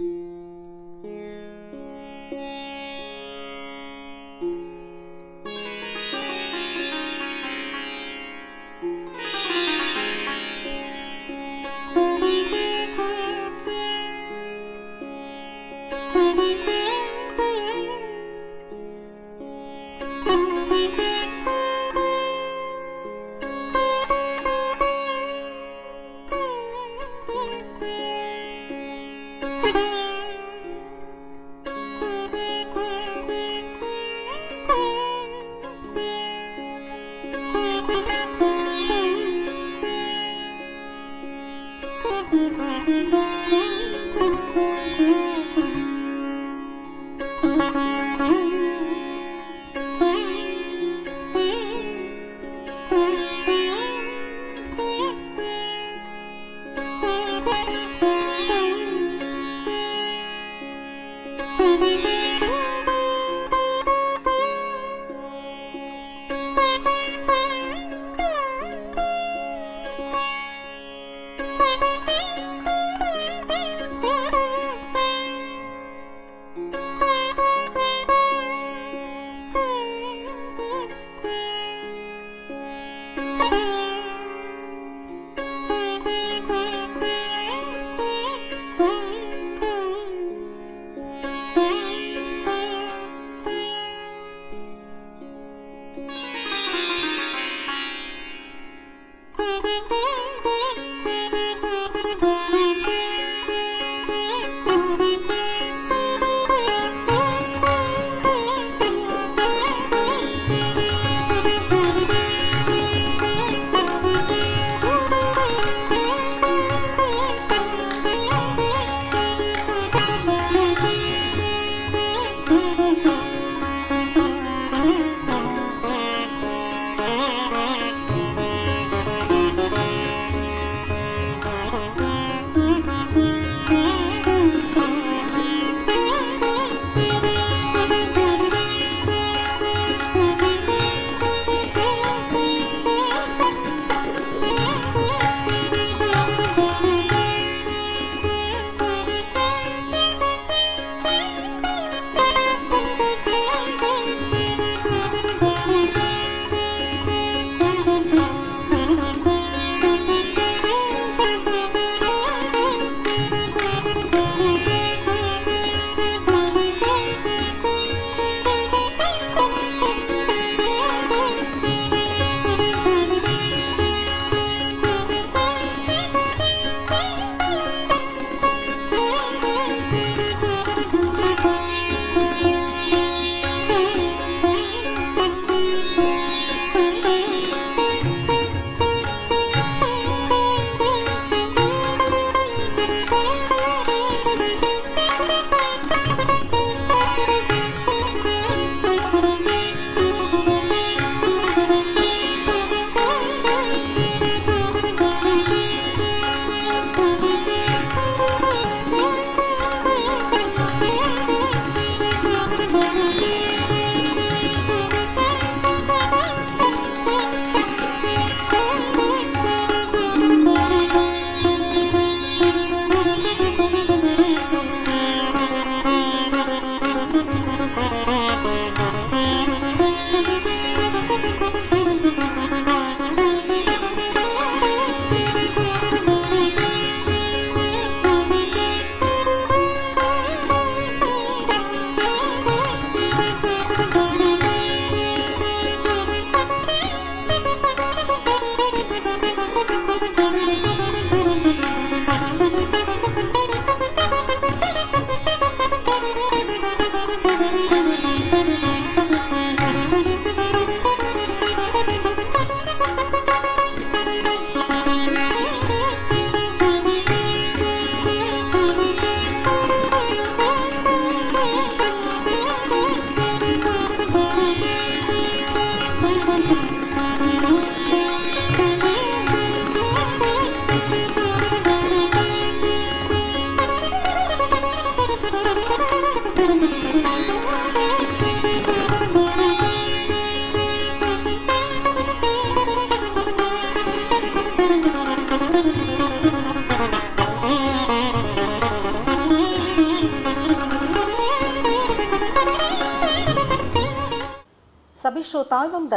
Mm-hmm.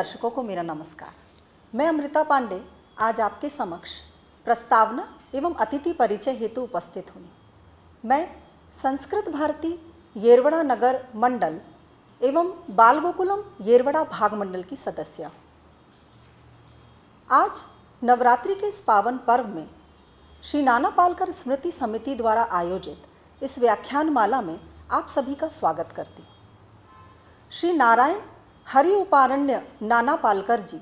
दर्शकों को मेरा नमस्कार मैं अमृता पांडे आज आपके समक्ष प्रस्तावना एवं अतिथि परिचय हेतु उपस्थित हुई मैं संस्कृत भारती येरवड़ा नगर मंडल एवं बाल गोकुलम येरवड़ा भाग मंडल की सदस्य आज नवरात्रि के इस पावन पर्व में श्री नाना पालकर स्मृति समिति द्वारा आयोजित इस व्याख्यान माला में आप सभी का स्वागत करती श्री नारायण हरि उपारण्य नाना पालकर जी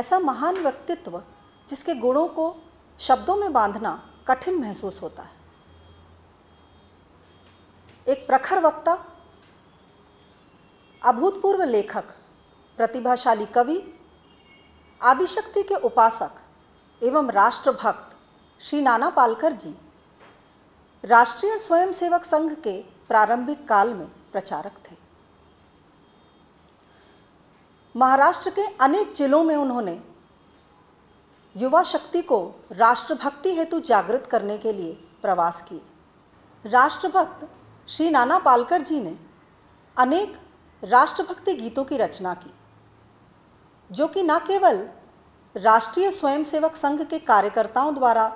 ऐसा महान व्यक्तित्व जिसके गुणों को शब्दों में बांधना कठिन महसूस होता है एक प्रखर वक्ता अभूतपूर्व लेखक प्रतिभाशाली कवि आदिशक्ति के उपासक एवं राष्ट्रभक्त श्री नाना पालकर जी राष्ट्रीय स्वयंसेवक संघ के प्रारंभिक काल में प्रचारक महाराष्ट्र के अनेक जिलों में उन्होंने युवा शक्ति को राष्ट्रभक्ति हेतु जागृत करने के लिए प्रवास किए राष्ट्रभक्त श्री नाना पालकर जी ने अनेक राष्ट्रभक्ति गीतों की रचना की जो कि न केवल राष्ट्रीय स्वयंसेवक संघ के कार्यकर्ताओं द्वारा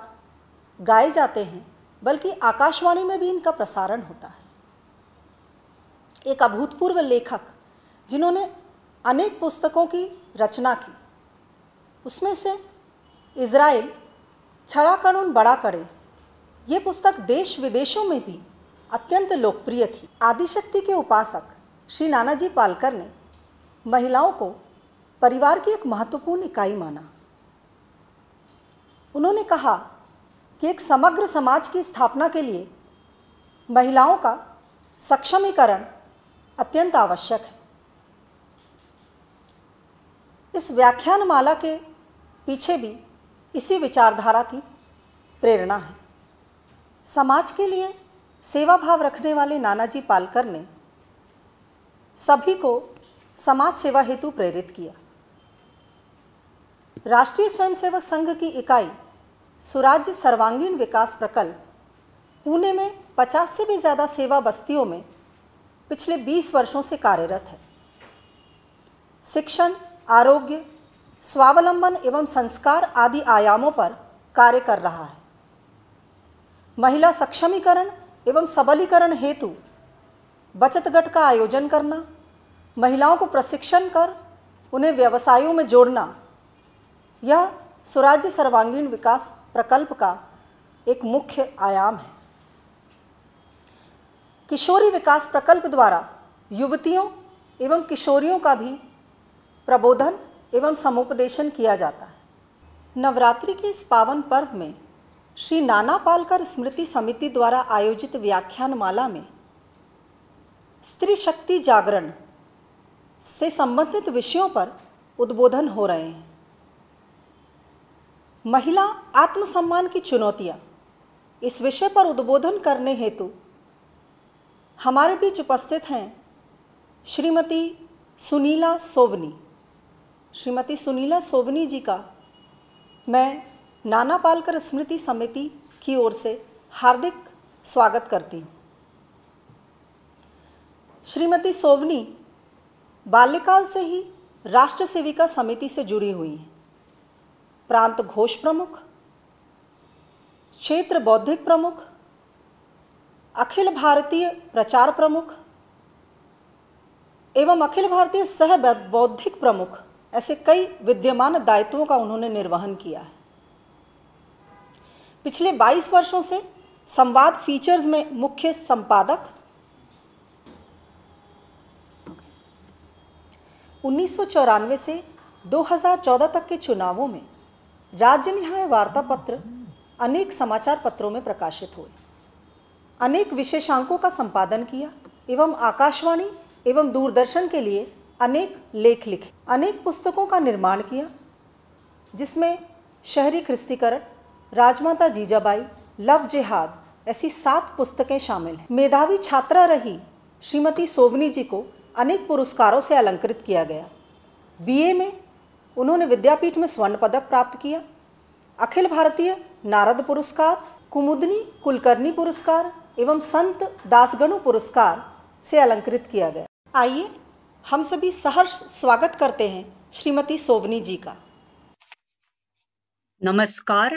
गाए जाते हैं बल्कि आकाशवाणी में भी इनका प्रसारण होता है एक अभूतपूर्व लेखक जिन्होंने अनेक पुस्तकों की रचना की उसमें से इज़राइल छड़ा कानून बड़ा करे ये पुस्तक देश विदेशों में भी अत्यंत लोकप्रिय थी आदिशक्ति के उपासक श्री नानाजी पालकर ने महिलाओं को परिवार की एक महत्वपूर्ण इकाई माना उन्होंने कहा कि एक समग्र समाज की स्थापना के लिए महिलाओं का सक्षमीकरण अत्यंत आवश्यक है इस व्याख्यान माला के पीछे भी इसी विचारधारा की प्रेरणा है समाज के लिए सेवा भाव रखने वाले नानाजी पालकर ने सभी को समाज सेवा हेतु प्रेरित किया राष्ट्रीय स्वयंसेवक संघ की इकाई सुराज्य सर्वांगीण विकास प्रकल्प पुणे में 50 से भी ज़्यादा सेवा बस्तियों में पिछले 20 वर्षों से कार्यरत है शिक्षण आरोग्य स्वावलंबन एवं संस्कार आदि आयामों पर कार्य कर रहा है महिला सक्षमीकरण एवं सबलीकरण हेतु बचत गट का आयोजन करना महिलाओं को प्रशिक्षण कर उन्हें व्यवसायों में जोड़ना यह स्वराज्य सर्वांगीण विकास प्रकल्प का एक मुख्य आयाम है किशोरी विकास प्रकल्प द्वारा युवतियों एवं किशोरियों का भी प्रबोधन एवं समुपदेशन किया जाता है नवरात्रि के इस पावन पर्व में श्री नाना पालकर स्मृति समिति द्वारा आयोजित व्याख्यानमाला में स्त्री शक्ति जागरण से संबंधित विषयों पर उद्बोधन हो रहे हैं महिला आत्मसम्मान की चुनौतियाँ इस विषय पर उद्बोधन करने हेतु हमारे बीच उपस्थित हैं श्रीमती सुनीला सोवनी श्रीमती सुनीला सोवनी जी का मैं नाना पालकर स्मृति समिति की ओर से हार्दिक स्वागत करती हूँ श्रीमती सोवनी बाल्यकाल से ही राष्ट्र सेविका समिति से जुड़ी हुई हैं प्रांत घोष प्रमुख क्षेत्र बौद्धिक प्रमुख अखिल भारतीय प्रचार प्रमुख एवं अखिल भारतीय सह बौद्धिक प्रमुख ऐसे कई विद्यमान दायित्वों का उन्होंने निर्वहन किया है पिछले 22 वर्षों से संवाद फीचर्स में मुख्य संपादक 1994 से 2014 तक के चुनावों में राज्य निहाय वार्ता पत्र अनेक समाचार पत्रों में प्रकाशित हुए अनेक विशेषांकों का संपादन किया एवं आकाशवाणी एवं दूरदर्शन के लिए अनेक लेख लिखे अनेक पुस्तकों का निर्माण किया जिसमें शहरी ख्रिस्तीकरण राजमाता जीजाबाई लव जिहाद ऐसी सात पुस्तकें शामिल हैं मेधावी छात्रा रही श्रीमती सोवनी जी को अनेक पुरस्कारों से अलंकृत किया गया बीए में उन्होंने विद्यापीठ में स्वर्ण पदक प्राप्त किया अखिल भारतीय नारद पुरस्कार कुमुदनी कुलकर्णी पुरस्कार एवं संत दासगणु पुरस्कार से अलंकृत किया गया आइए हम सभी सहर्ष स्वागत करते हैं श्रीमती सोवनी जी का नमस्कार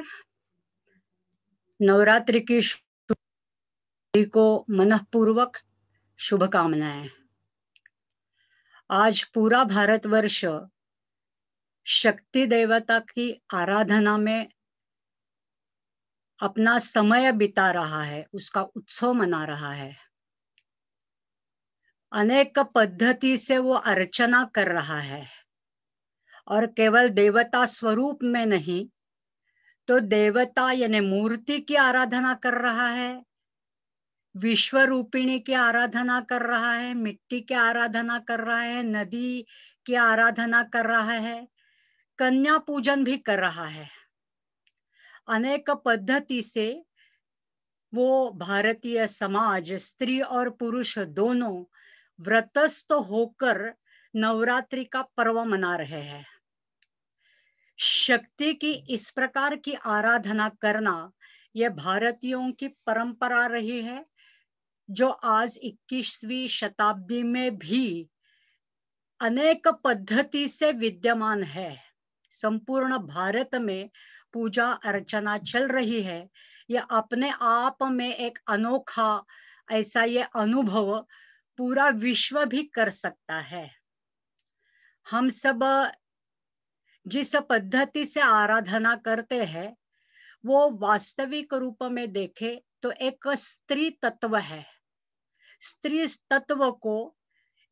नवरात्रि की को मनपूर्वक शुभकामनाएं आज पूरा भारतवर्ष शक्ति देवता की आराधना में अपना समय बिता रहा है उसका उत्सव मना रहा है अनेक पद्धति से वो अर्चना कर रहा है और केवल देवता स्वरूप में नहीं तो देवता यानी मूर्ति की आराधना कर रहा है विश्व रूपिणी की आराधना कर रहा है मिट्टी की आराधना कर रहा है नदी की आराधना कर रहा है कन्या पूजन भी कर रहा है अनेक पद्धति से वो भारतीय समाज स्त्री और पुरुष दोनों व्रतस्थ होकर नवरात्रि का पर्व मना रहे हैं शक्ति की इस प्रकार की आराधना करना यह भारतीयों की परंपरा रही है जो आज 21वीं शताब्दी में भी अनेक पद्धति से विद्यमान है संपूर्ण भारत में पूजा अर्चना चल रही है यह अपने आप में एक अनोखा ऐसा ये अनुभव पूरा विश्व भी कर सकता है हम सब जिस पद्धति से आराधना करते हैं वो वास्तविक रूप में देखे तो एक स्त्री तत्व है स्त्री तत्व को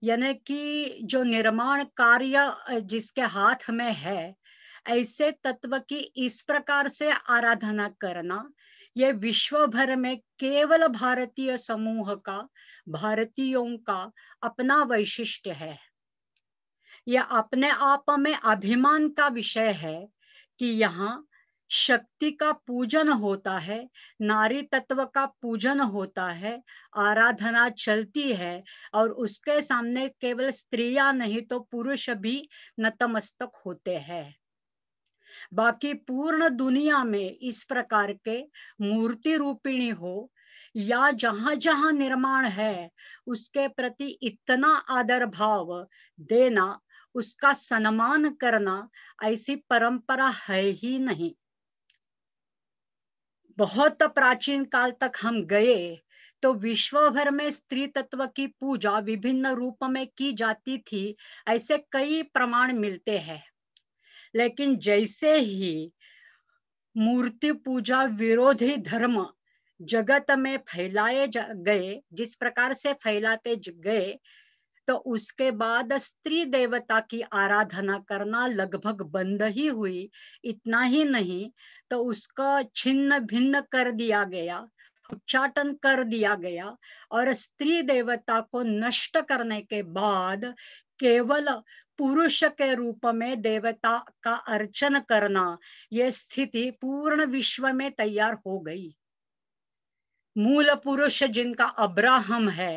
यानी कि जो निर्माण कार्य जिसके हाथ में है ऐसे तत्व की इस प्रकार से आराधना करना ये विश्व भर में केवल भारतीय समूह का भारतीयों का अपना वैशिष्ट है यह अपने आप में अभिमान का विषय है कि यहाँ शक्ति का पूजन होता है नारी तत्व का पूजन होता है आराधना चलती है और उसके सामने केवल स्त्रियां नहीं तो पुरुष भी नतमस्तक होते हैं बाकी पूर्ण दुनिया में इस प्रकार के मूर्ति रूपिणी हो या जहां जहां निर्माण है उसके प्रति इतना आदर भाव देना उसका सम्मान करना ऐसी परंपरा है ही नहीं बहुत प्राचीन काल तक हम गए तो विश्व भर में स्त्री तत्व की पूजा विभिन्न रूप में की जाती थी ऐसे कई प्रमाण मिलते हैं लेकिन जैसे ही मूर्ति पूजा विरोधी धर्म जगत में फैलाए गए जिस प्रकार से फैलाते गए तो उसके बाद स्त्री देवता की आराधना करना लगभग बंद ही हुई इतना ही नहीं तो उसका छिन्न भिन्न कर दिया गया उच्चाटन कर दिया गया और स्त्री देवता को नष्ट करने के बाद केवल पुरुष के रूप में देवता का अर्चन करना यह स्थिति पूर्ण विश्व में तैयार हो गई मूल पुरुष जिनका अब्राहम है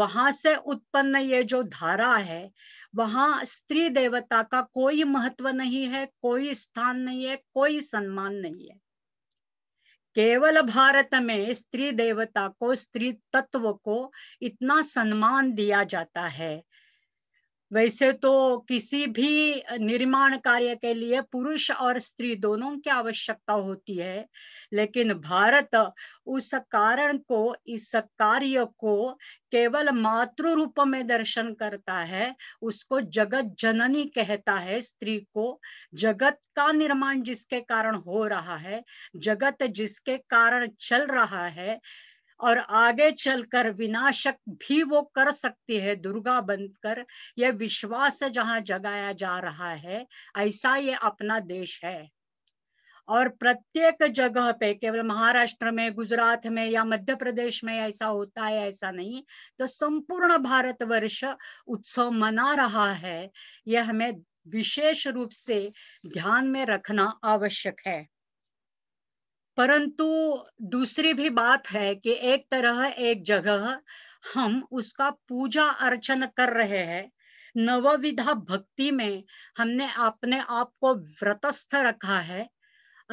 वहां से उत्पन्न ये जो धारा है वहां स्त्री देवता का कोई महत्व नहीं है कोई स्थान नहीं है कोई सम्मान नहीं है केवल भारत में स्त्री देवता को स्त्री तत्व को इतना सम्मान दिया जाता है वैसे तो किसी भी निर्माण कार्य के लिए पुरुष और स्त्री दोनों की आवश्यकता होती है लेकिन भारत उस कारण को इस कार्य को केवल मातृ रूप में दर्शन करता है उसको जगत जननी कहता है स्त्री को जगत का निर्माण जिसके कारण हो रहा है जगत जिसके कारण चल रहा है और आगे चलकर विनाशक भी वो कर सकती है दुर्गा बनकर यह विश्वास जहाँ जगाया जा रहा है ऐसा ये अपना देश है और प्रत्येक जगह पे केवल महाराष्ट्र में गुजरात में या मध्य प्रदेश में ऐसा होता है ऐसा नहीं तो संपूर्ण भारतवर्ष उत्सव मना रहा है यह हमें विशेष रूप से ध्यान में रखना आवश्यक है परंतु दूसरी भी बात है कि एक तरह एक जगह हम उसका पूजा अर्चन कर रहे हैं नवविधा भक्ति में हमने अपने आप को व्रतस्थ रखा है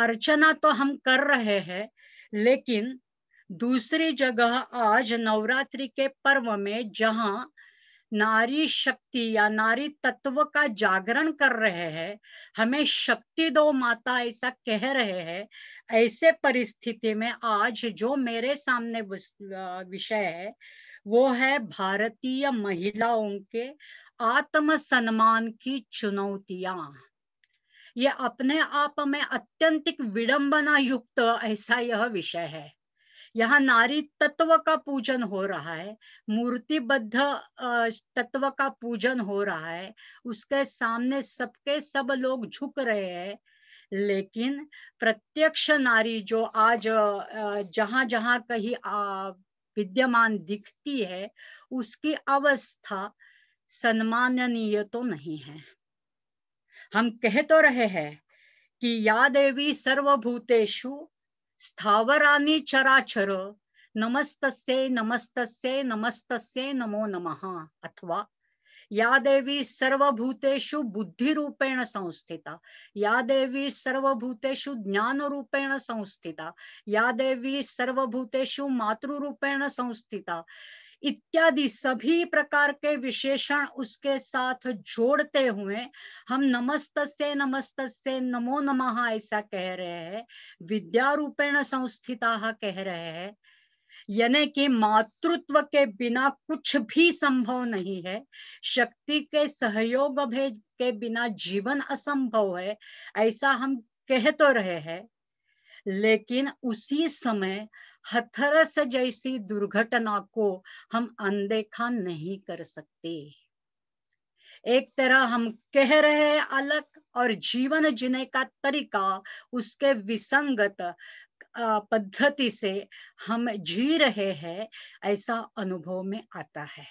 अर्चना तो हम कर रहे हैं लेकिन दूसरी जगह आज नवरात्रि के पर्व में जहां नारी शक्ति या नारी तत्व का जागरण कर रहे हैं हमें शक्ति दो माता ऐसा कह रहे हैं ऐसे परिस्थिति में आज जो मेरे सामने विषय है वो है भारतीय महिलाओं के आत्मसम्मान की चुनौतियां ये अपने आप में अत्यंतिक विडंबना युक्त ऐसा यह विषय है यहाँ नारी तत्व का पूजन हो रहा है मूर्तिबद्ध तत्व का पूजन हो रहा है उसके सामने सबके सब लोग झुक रहे हैं लेकिन प्रत्यक्ष नारी जो आज जहां जहां कहीं विद्यमान दिखती है उसकी अवस्था सम्माननीय तो नहीं है हम कह तो रहे हैं कि या देवी सर्वभूतेषु स्थावरानी चराचर नमस्तस्य नमस्तस्य नमस्तस्य नमो नमः अथवा या देवी सर्वभूतेषु रूपेण संस्थिता या देवी सर्वभूतेषु रूपेण संस्थिता या देवी सर्वभूतेषु रूपेण संस्थिता इत्यादि सभी प्रकार के विशेषण उसके साथ जोड़ते हुए हम नमस्त नमस्तस्य नमस्त नमो नमः ऐसा कह रहे हैं विद्या रूपेण संस्थिता कह रहे हैं यानी कि मातृत्व के बिना कुछ भी संभव नहीं है शक्ति के सहयोग भेद के बिना जीवन असंभव है ऐसा हम कह तो रहे हैं लेकिन उसी समय हथरस जैसी दुर्घटना को हम अनदेखा नहीं कर सकते एक तरह हम कह रहे अलग और जीवन जीने का तरीका उसके विसंगत पद्धति से हम जी रहे हैं ऐसा अनुभव में आता है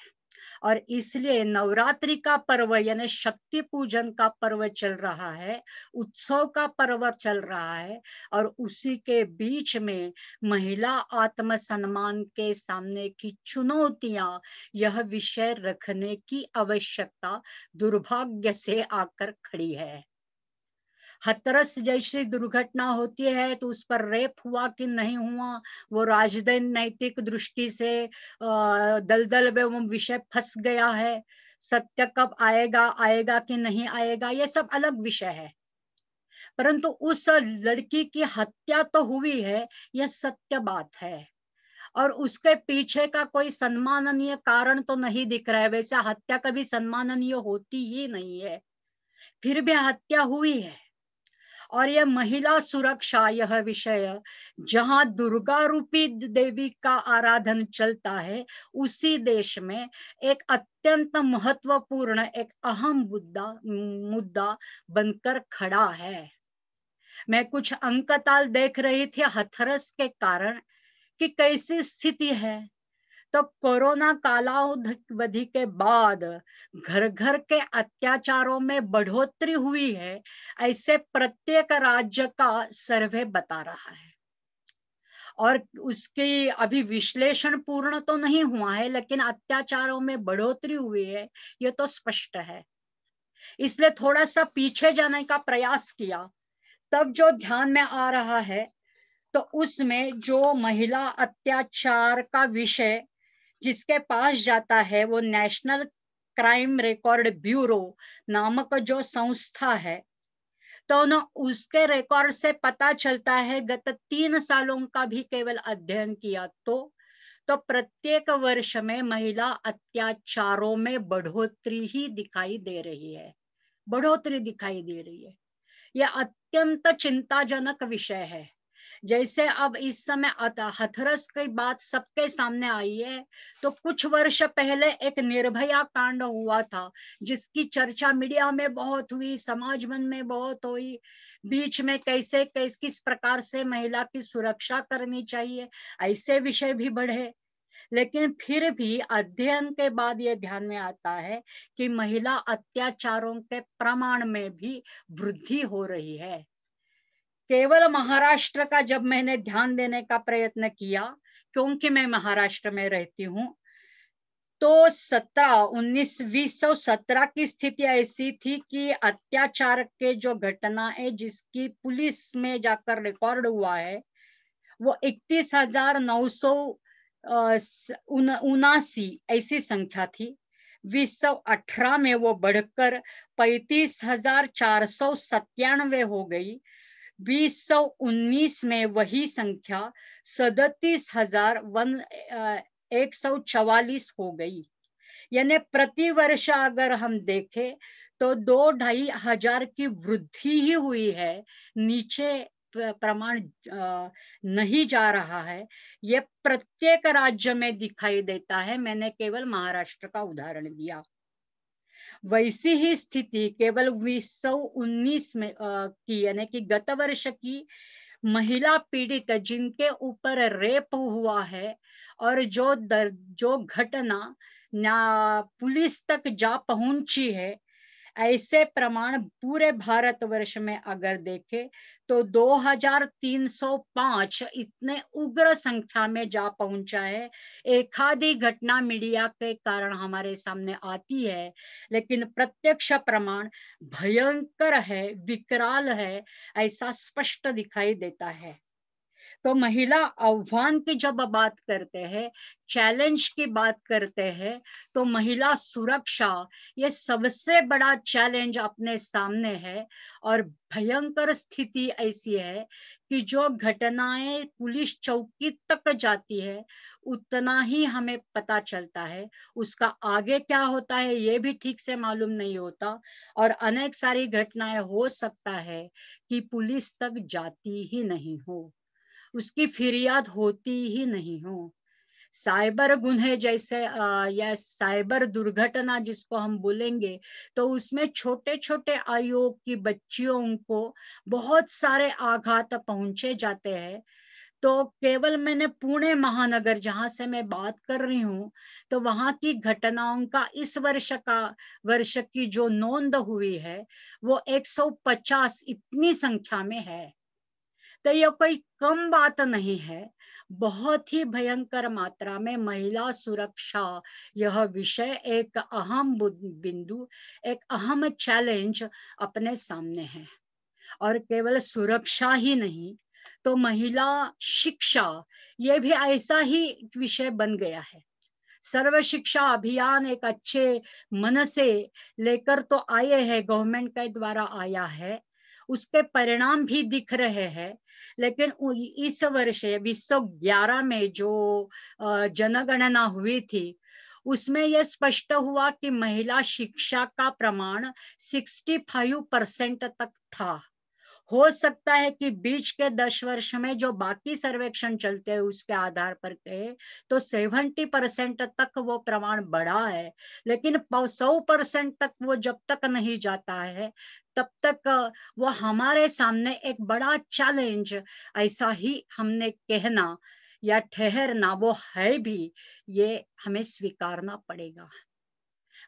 और इसलिए नवरात्रि का पर्व यानी शक्ति पूजन का पर्व चल रहा है उत्सव का पर्व चल रहा है और उसी के बीच में महिला सम्मान के सामने की चुनौतियां यह विषय रखने की आवश्यकता दुर्भाग्य से आकर खड़ी है हतरस जैसी दुर्घटना होती है तो उस पर रेप हुआ कि नहीं हुआ वो राजदन नैतिक दृष्टि से दलदल एवं विषय फंस गया है सत्य कब आएगा आएगा कि नहीं आएगा ये सब अलग विषय है परंतु उस लड़की की हत्या तो हुई है यह सत्य बात है और उसके पीछे का कोई सम्माननीय कारण तो नहीं दिख रहा है वैसे हत्या कभी सम्माननीय होती ही नहीं है फिर भी हत्या हुई है और यह महिला सुरक्षा यह विषय जहाँ दुर्गा रूपी देवी का आराधन चलता है उसी देश में एक अत्यंत महत्वपूर्ण एक अहम मुद्दा मुद्दा बनकर खड़ा है मैं कुछ अंकताल देख रही थी हथरस के कारण कि कैसी स्थिति है तो कोरोना कालावधि के बाद घर घर के अत्याचारों में बढ़ोतरी हुई है ऐसे प्रत्येक राज्य का सर्वे बता रहा है और उसकी अभी विश्लेषण पूर्ण तो नहीं हुआ है लेकिन अत्याचारों में बढ़ोतरी हुई है ये तो स्पष्ट है इसलिए थोड़ा सा पीछे जाने का प्रयास किया तब जो ध्यान में आ रहा है तो उसमें जो महिला अत्याचार का विषय जिसके पास जाता है वो नेशनल क्राइम रिकॉर्ड ब्यूरो नामक जो संस्था है तो न उसके रिकॉर्ड से पता चलता है गत तीन सालों का भी केवल अध्ययन किया तो तो प्रत्येक वर्ष में महिला अत्याचारों में बढ़ोतरी ही दिखाई दे रही है बढ़ोतरी दिखाई दे रही है यह अत्यंत चिंताजनक विषय है जैसे अब इस समय हथरस की बात सबके सामने आई है तो कुछ वर्ष पहले एक निर्भया कांड हुआ था जिसकी चर्चा मीडिया में बहुत हुई समाज मन में बहुत हुई बीच में कैसे कैस किस प्रकार से महिला की सुरक्षा करनी चाहिए ऐसे विषय भी बढ़े लेकिन फिर भी अध्ययन के बाद ये ध्यान में आता है कि महिला अत्याचारों के प्रमाण में भी वृद्धि हो रही है केवल महाराष्ट्र का जब मैंने ध्यान देने का प्रयत्न किया क्योंकि मैं महाराष्ट्र में रहती हूँ तो सत्रह उन्नीस बीस सौ सत्रह की स्थिति ऐसी थी कि अत्याचार के जो घटना है जिसकी पुलिस में जाकर रिकॉर्ड हुआ है वो इकतीस हजार नौ सौ उनासी ऐसी संख्या थी बीस सौ अठारह में वो बढ़कर पैतीस हजार चार सौ सत्तानवे हो गई 2019 में वही संख्या सदतीस हजार वन एक सौ चवालीस हो गई यानी प्रतिवर्ष अगर हम देखें तो दो ढाई हजार की वृद्धि ही हुई है नीचे प्रमाण नहीं जा रहा है ये प्रत्येक राज्य में दिखाई देता है मैंने केवल महाराष्ट्र का उदाहरण दिया वैसी ही स्थिति केवल उन्नीस सौ उन्नीस में आ, की यानी कि गत वर्ष की महिला पीड़ित जिनके ऊपर रेप हुआ है और जो दर जो घटना पुलिस तक जा पहुंची है ऐसे प्रमाण पूरे भारतवर्ष में अगर देखे तो 2305 इतने उग्र संख्या में जा पहुंचा है एक आधी घटना मीडिया के कारण हमारे सामने आती है लेकिन प्रत्यक्ष प्रमाण भयंकर है विकराल है ऐसा स्पष्ट दिखाई देता है तो महिला आह्वान की जब बात करते हैं चैलेंज की बात करते हैं तो महिला सुरक्षा ये सबसे बड़ा चैलेंज अपने सामने है और भयंकर स्थिति ऐसी है कि जो घटनाएं पुलिस चौकी तक जाती है उतना ही हमें पता चलता है उसका आगे क्या होता है ये भी ठीक से मालूम नहीं होता और अनेक सारी घटनाएं हो सकता है कि पुलिस तक जाती ही नहीं हो उसकी फिरियाद होती ही नहीं हो साइबर गुन्हे जैसे आ, या साइबर दुर्घटना जिसको हम बोलेंगे तो उसमें छोटे छोटे आयु की बच्चियों को बहुत सारे आघात पहुंचे जाते हैं तो केवल मैंने पुणे महानगर जहां से मैं बात कर रही हूँ तो वहां की घटनाओं का इस वर्ष का वर्ष की जो नोंद हुई है वो 150 इतनी संख्या में है तो यह कोई कम बात नहीं है बहुत ही भयंकर मात्रा में महिला सुरक्षा यह विषय एक अहम बिंदु एक अहम चैलेंज अपने सामने है और केवल सुरक्षा ही नहीं तो महिला शिक्षा ये भी ऐसा ही विषय बन गया है सर्व शिक्षा अभियान एक अच्छे मन से लेकर तो आए हैं गवर्नमेंट के द्वारा आया है उसके परिणाम भी दिख रहे हैं लेकिन इस वर्ष बीस में जो जनगणना हुई थी उसमें यह स्पष्ट हुआ कि महिला शिक्षा का प्रमाण 65 परसेंट तक था हो सकता है कि बीच के दस वर्ष में जो बाकी सर्वेक्षण चलते हैं उसके आधार पर कहे तो सेवेंटी परसेंट तक वो प्रमाण बढ़ा है लेकिन सौ परसेंट तक वो जब तक नहीं जाता है तब तक वो हमारे सामने एक बड़ा चैलेंज ऐसा ही हमने कहना या ठहरना वो है भी ये हमें स्वीकारना पड़ेगा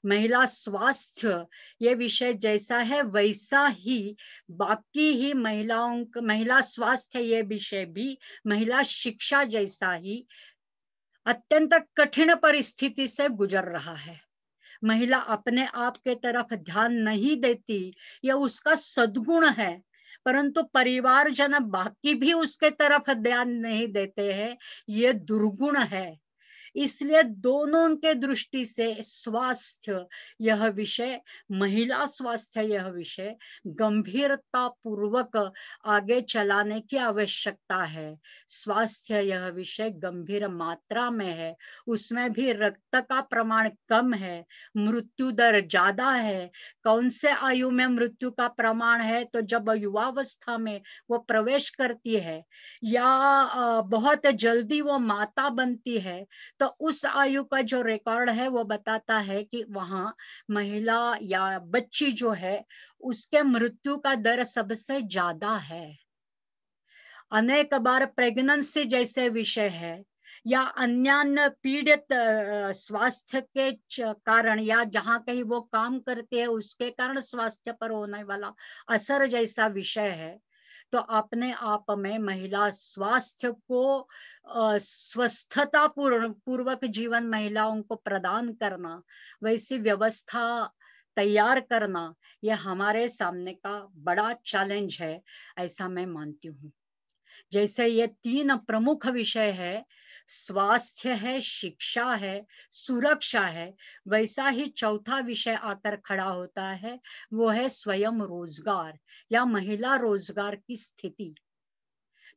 महिला स्वास्थ्य ये विषय जैसा है वैसा ही बाकी ही महिलाओं महिला स्वास्थ्य ये विषय भी महिला शिक्षा जैसा ही अत्यंत कठिन परिस्थिति से गुजर रहा है महिला अपने आप के तरफ ध्यान नहीं देती यह उसका सदगुण है परंतु परिवार जन बाकी भी उसके तरफ ध्यान नहीं देते हैं ये दुर्गुण है इसलिए दोनों के दृष्टि से स्वास्थ्य यह विषय महिला स्वास्थ्य यह विषय गंभीरता पूर्वक आगे चलाने की आवश्यकता है स्वास्थ्य यह विषय गंभीर मात्रा में है उसमें भी रक्त का प्रमाण कम है मृत्यु दर ज्यादा है कौन से आयु में मृत्यु का प्रमाण है तो जब युवावस्था में वो प्रवेश करती है या बहुत जल्दी वो माता बनती है तो तो उस आयु का जो रिकॉर्ड है वो बताता है कि वहां महिला या बच्ची जो है उसके मृत्यु का दर सबसे ज्यादा है अनेक बार प्रेगनेंसी जैसे विषय है या अन्य पीड़ित स्वास्थ्य के कारण या जहां कहीं वो काम करते हैं उसके कारण स्वास्थ्य पर होने वाला असर जैसा विषय है तो अपने आप में महिला स्वास्थ्य को स्वस्थता पूर्ण पूर्वक जीवन महिलाओं को प्रदान करना वैसी व्यवस्था तैयार करना यह हमारे सामने का बड़ा चैलेंज है ऐसा मैं मानती हूँ जैसे ये तीन प्रमुख विषय है स्वास्थ्य है शिक्षा है सुरक्षा है वैसा ही चौथा विषय आकर खड़ा होता है वो है स्वयं रोजगार या महिला रोजगार की स्थिति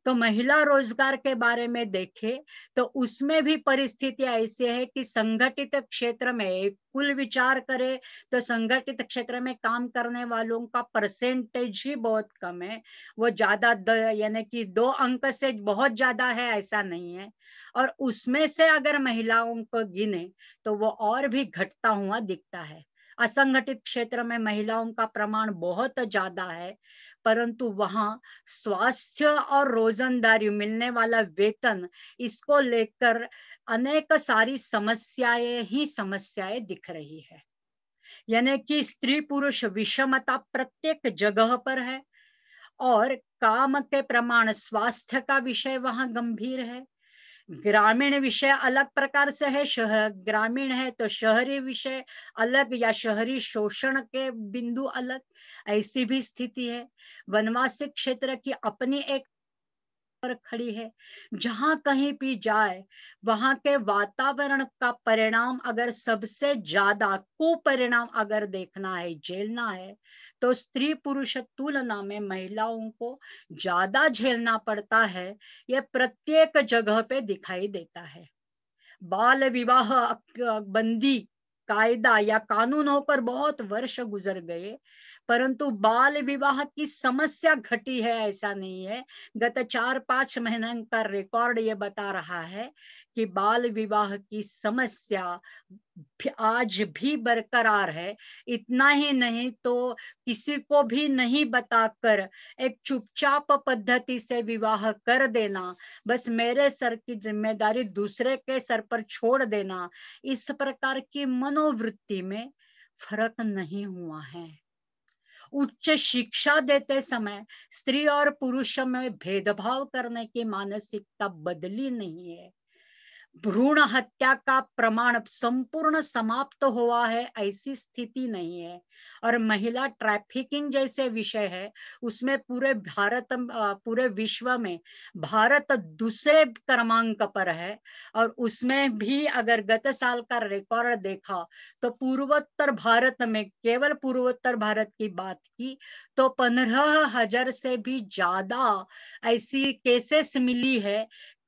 तो महिला रोजगार के बारे में देखें तो उसमें भी परिस्थितियां ऐसी है कि संगठित क्षेत्र में कुल विचार करें तो संगठित क्षेत्र में काम करने वालों का परसेंटेज ही बहुत कम है वो ज्यादा यानी कि दो अंक से बहुत ज्यादा है ऐसा नहीं है और उसमें से अगर महिलाओं को गिने तो वो और भी घटता हुआ दिखता है असंगठित क्षेत्र में महिलाओं का प्रमाण बहुत ज्यादा है परंतु वहां स्वास्थ्य और रोजंदारी मिलने वाला वेतन इसको लेकर अनेक सारी समस्याएं ही समस्याएं दिख रही है यानी कि स्त्री पुरुष विषमता प्रत्येक जगह पर है और काम के प्रमाण स्वास्थ्य का विषय वहां गंभीर है ग्रामीण विषय अलग प्रकार से है शहर ग्रामीण है तो शहरी विषय अलग या शहरी शोषण के बिंदु अलग ऐसी भी स्थिति है वनवासी क्षेत्र की अपनी एक पर खड़ी है जहां कहीं भी जाए वहां के वातावरण का परिणाम अगर सबसे ज्यादा कुपरिणाम अगर देखना है झेलना है तो स्त्री पुरुष तुलना में महिलाओं को ज्यादा झेलना पड़ता है यह प्रत्येक जगह पे दिखाई देता है बाल विवाह बंदी कायदा या कानूनों पर बहुत वर्ष गुजर गए परंतु बाल विवाह की समस्या घटी है ऐसा नहीं है गत चार पांच महीने का रिकॉर्ड ये बता रहा है कि बाल विवाह की समस्या आज भी बरकरार है इतना ही नहीं तो किसी को भी नहीं बताकर एक चुपचाप पद्धति से विवाह कर देना बस मेरे सर की जिम्मेदारी दूसरे के सर पर छोड़ देना इस प्रकार की मनोवृत्ति में फर्क नहीं हुआ है उच्च शिक्षा देते समय स्त्री और पुरुष में भेदभाव करने की मानसिकता बदली नहीं है भ्रूण हत्या का प्रमाण संपूर्ण समाप्त तो हुआ है ऐसी स्थिति नहीं है और महिला ट्रैफिकिंग जैसे विषय है उसमें पूरे भारत पूरे विश्व में भारत दूसरे क्रमांक पर है और उसमें भी अगर गत साल का रिकॉर्ड देखा तो पूर्वोत्तर भारत में केवल पूर्वोत्तर भारत की बात की तो पंद्रह हजार से भी ज्यादा ऐसी केसेस मिली है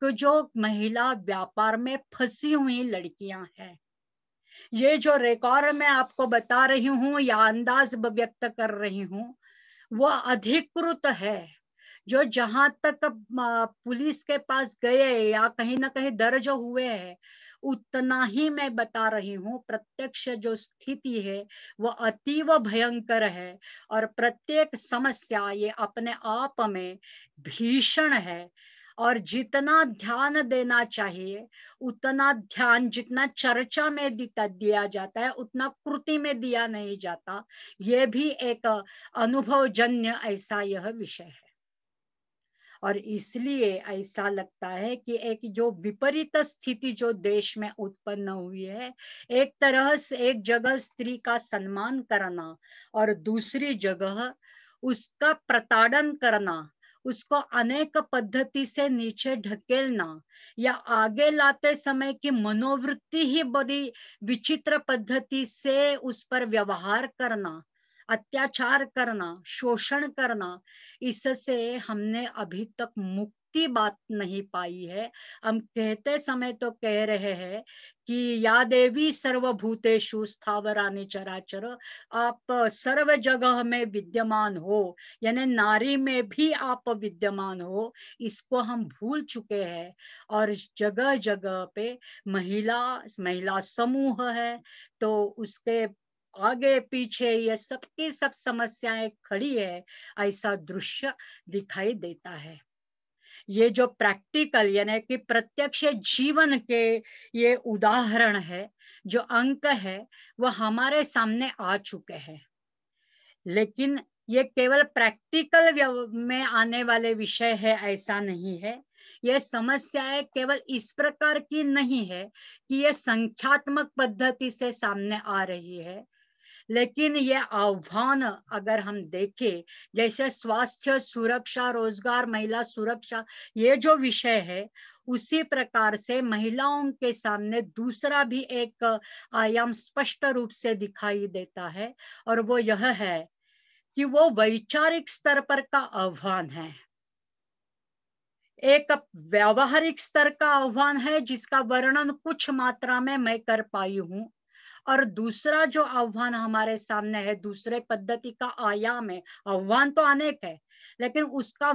जो महिला व्यापार में फंसी हुई लड़कियां हैं ये जो रिकॉर्ड मैं आपको बता रही हूँ या अंदाज व्यक्त कर रही हूँ वो अधिकृत है जो जहां तक पुलिस के पास गए या कहीं ना कहीं दर्ज हुए हैं उतना ही मैं बता रही हूँ प्रत्यक्ष जो स्थिति है वो अतीव भयंकर है और प्रत्येक समस्या ये अपने आप में भीषण है और जितना ध्यान देना चाहिए उतना ध्यान जितना चर्चा में दिया जाता है उतना कृति में दिया नहीं जाता ये भी एक अनुभवजन्य ऐसा यह विषय है और इसलिए ऐसा लगता है कि एक जो विपरीत स्थिति जो देश में उत्पन्न हुई है एक तरह से एक जगह स्त्री का सम्मान करना और दूसरी जगह उसका प्रताड़न करना उसको अनेक पद्धति से नीचे ढकेलना या आगे लाते समय की मनोवृत्ति ही बड़ी विचित्र पद्धति से उस पर व्यवहार करना अत्याचार करना शोषण करना इससे हमने अभी तक मुक्त सच्ची बात नहीं पाई है हम कहते समय तो कह रहे हैं कि या देवी सर्वभूतेषु चरा चराचर आप सर्व जगह में विद्यमान हो यानी नारी में भी आप विद्यमान हो इसको हम भूल चुके हैं और जगह जगह पे महिला महिला समूह है तो उसके आगे पीछे ये सबकी सब समस्याएं खड़ी है ऐसा दृश्य दिखाई देता है ये जो प्रैक्टिकल यानी कि प्रत्यक्ष जीवन के ये उदाहरण है जो अंक है वह हमारे सामने आ चुके हैं लेकिन ये केवल प्रैक्टिकल में आने वाले विषय है ऐसा नहीं है यह समस्याएं केवल इस प्रकार की नहीं है कि यह संख्यात्मक पद्धति से सामने आ रही है लेकिन ये आह्वान अगर हम देखें जैसे स्वास्थ्य सुरक्षा रोजगार महिला सुरक्षा ये जो विषय है उसी प्रकार से महिलाओं के सामने दूसरा भी एक आयाम स्पष्ट रूप से दिखाई देता है और वो यह है कि वो वैचारिक स्तर पर का आह्वान है एक व्यावहारिक स्तर का आह्वान है जिसका वर्णन कुछ मात्रा में मैं कर पाई हूँ और दूसरा जो आह्वान हमारे सामने है दूसरे पद्धति का आयाम है आह्वान तो अनेक है लेकिन उसका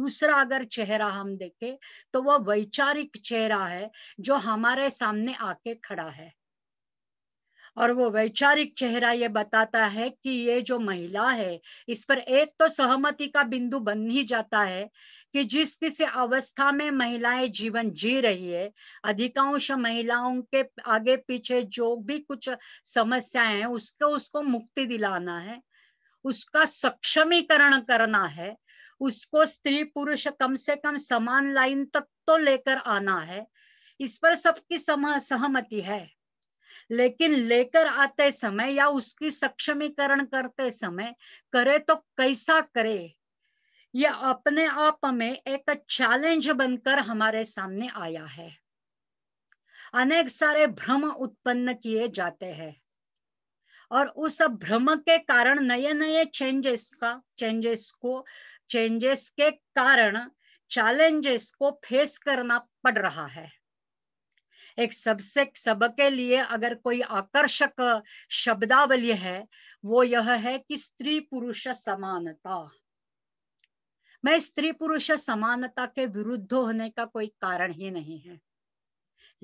दूसरा अगर चेहरा हम देखें तो वह वैचारिक चेहरा है जो हमारे सामने आके खड़ा है और वो वैचारिक चेहरा ये बताता है कि ये जो महिला है इस पर एक तो सहमति का बिंदु बन ही जाता है कि जिस किस अवस्था में महिलाएं जीवन जी रही है अधिकांश महिलाओं के आगे पीछे जो भी कुछ समस्याएं हैं उसको उसको मुक्ति दिलाना है उसका सक्षमीकरण करना है उसको स्त्री पुरुष कम से कम समान लाइन तक तो लेकर आना है इस पर सबकी सहमति है लेकिन लेकर आते समय या उसकी सक्षमीकरण करते समय करे तो कैसा करे ये अपने आप में एक चैलेंज बनकर हमारे सामने आया है अनेक सारे भ्रम उत्पन्न किए जाते हैं और उस भ्रम के कारण नए नए चेंजेस का चेंजेस को चेंजेस के कारण चैलेंजेस को फेस करना पड़ रहा है एक सबसे सबके के लिए अगर कोई आकर्षक शब्दावली है वो यह है कि स्त्री पुरुष समानता मैं स्त्री पुरुष समानता के विरुद्ध होने का कोई कारण ही नहीं है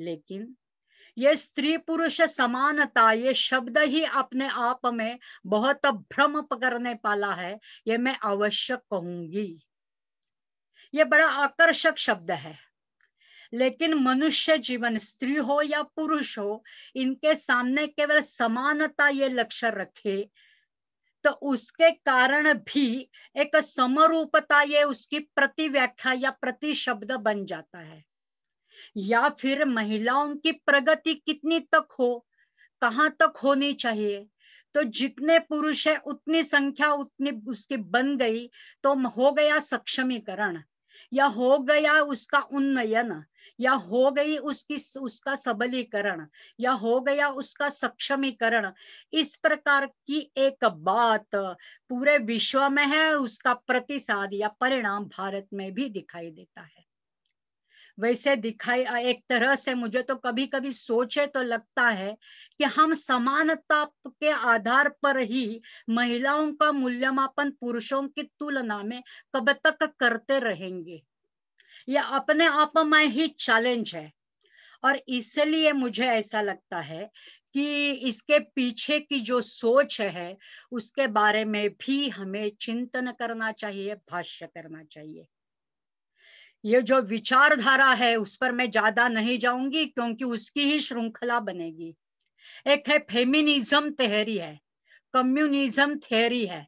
लेकिन ये स्त्री पुरुष समानता ये शब्द ही अपने आप में बहुत भ्रम पकड़ने पाला है ये मैं अवश्य कहूंगी ये बड़ा आकर्षक शब्द है लेकिन मनुष्य जीवन स्त्री हो या पुरुष हो इनके सामने केवल समानता ये लक्ष्य रखे तो उसके कारण भी एक समरूपता ये उसकी प्रति व्याख्या या प्रति शब्द बन जाता है या फिर महिलाओं की प्रगति कितनी तक हो कहाँ तक होनी चाहिए तो जितने पुरुष है उतनी संख्या उतनी उसकी बन गई तो हो गया सक्षमीकरण या हो गया उसका उन्नयन या हो गई उसकी उसका सबलीकरण या हो गया उसका सक्षमीकरण इस प्रकार की एक बात पूरे विश्व में है उसका प्रतिसाद या परिणाम भारत में भी दिखाई देता है वैसे दिखाई एक तरह से मुझे तो कभी कभी सोचे तो लगता है कि हम समानता के आधार पर ही महिलाओं का मूल्यमापन पुरुषों की तुलना में कब तक करते रहेंगे ये अपने आप में ही चैलेंज है और इसलिए मुझे ऐसा लगता है कि इसके पीछे की जो सोच है उसके बारे में भी हमें चिंतन करना चाहिए भाष्य करना चाहिए ये जो विचारधारा है उस पर मैं ज्यादा नहीं जाऊंगी क्योंकि उसकी ही श्रृंखला बनेगी एक है फेमिनिज्म थेरी है कम्युनिज्म थेरी है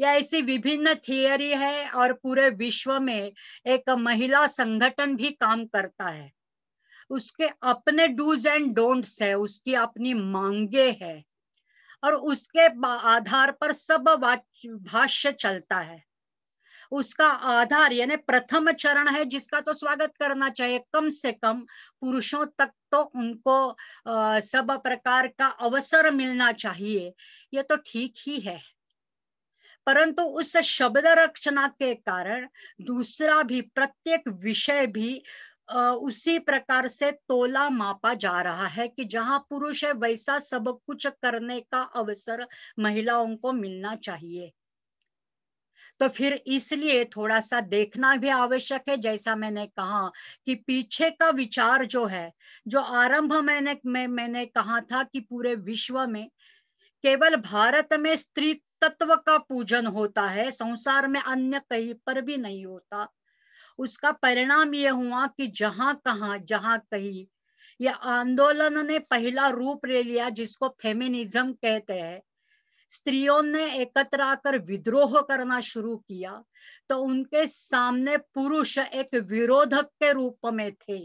या ऐसी विभिन्न थियरी है और पूरे विश्व में एक महिला संगठन भी काम करता है उसके अपने डूज एंड डोंट्स है उसकी अपनी मांगे है और उसके आधार पर सब भाष्य चलता है उसका आधार यानी प्रथम चरण है जिसका तो स्वागत करना चाहिए कम से कम पुरुषों तक तो उनको आ, सब प्रकार का अवसर मिलना चाहिए ये तो ठीक ही है परंतु उस शब्द रचना के कारण दूसरा भी प्रत्येक विषय भी उसी प्रकार से तोला मापा जा रहा है कि जहां पुरुष है वैसा सब कुछ करने का अवसर महिलाओं को मिलना चाहिए तो फिर इसलिए थोड़ा सा देखना भी आवश्यक है जैसा मैंने कहा कि पीछे का विचार जो है जो आरंभ मैंने मैं, मैंने कहा था कि पूरे विश्व में केवल भारत में स्त्री तत्व का पूजन होता है संसार में अन्य कहीं पर भी नहीं होता उसका परिणाम यह हुआ कि जहां कहा जहां कहीं यह आंदोलन ने पहला रूप ले लिया जिसको फेमिनिज्म कहते हैं स्त्रियों ने एकत्र आकर विद्रोह करना शुरू किया तो उनके सामने पुरुष एक विरोधक के रूप में थे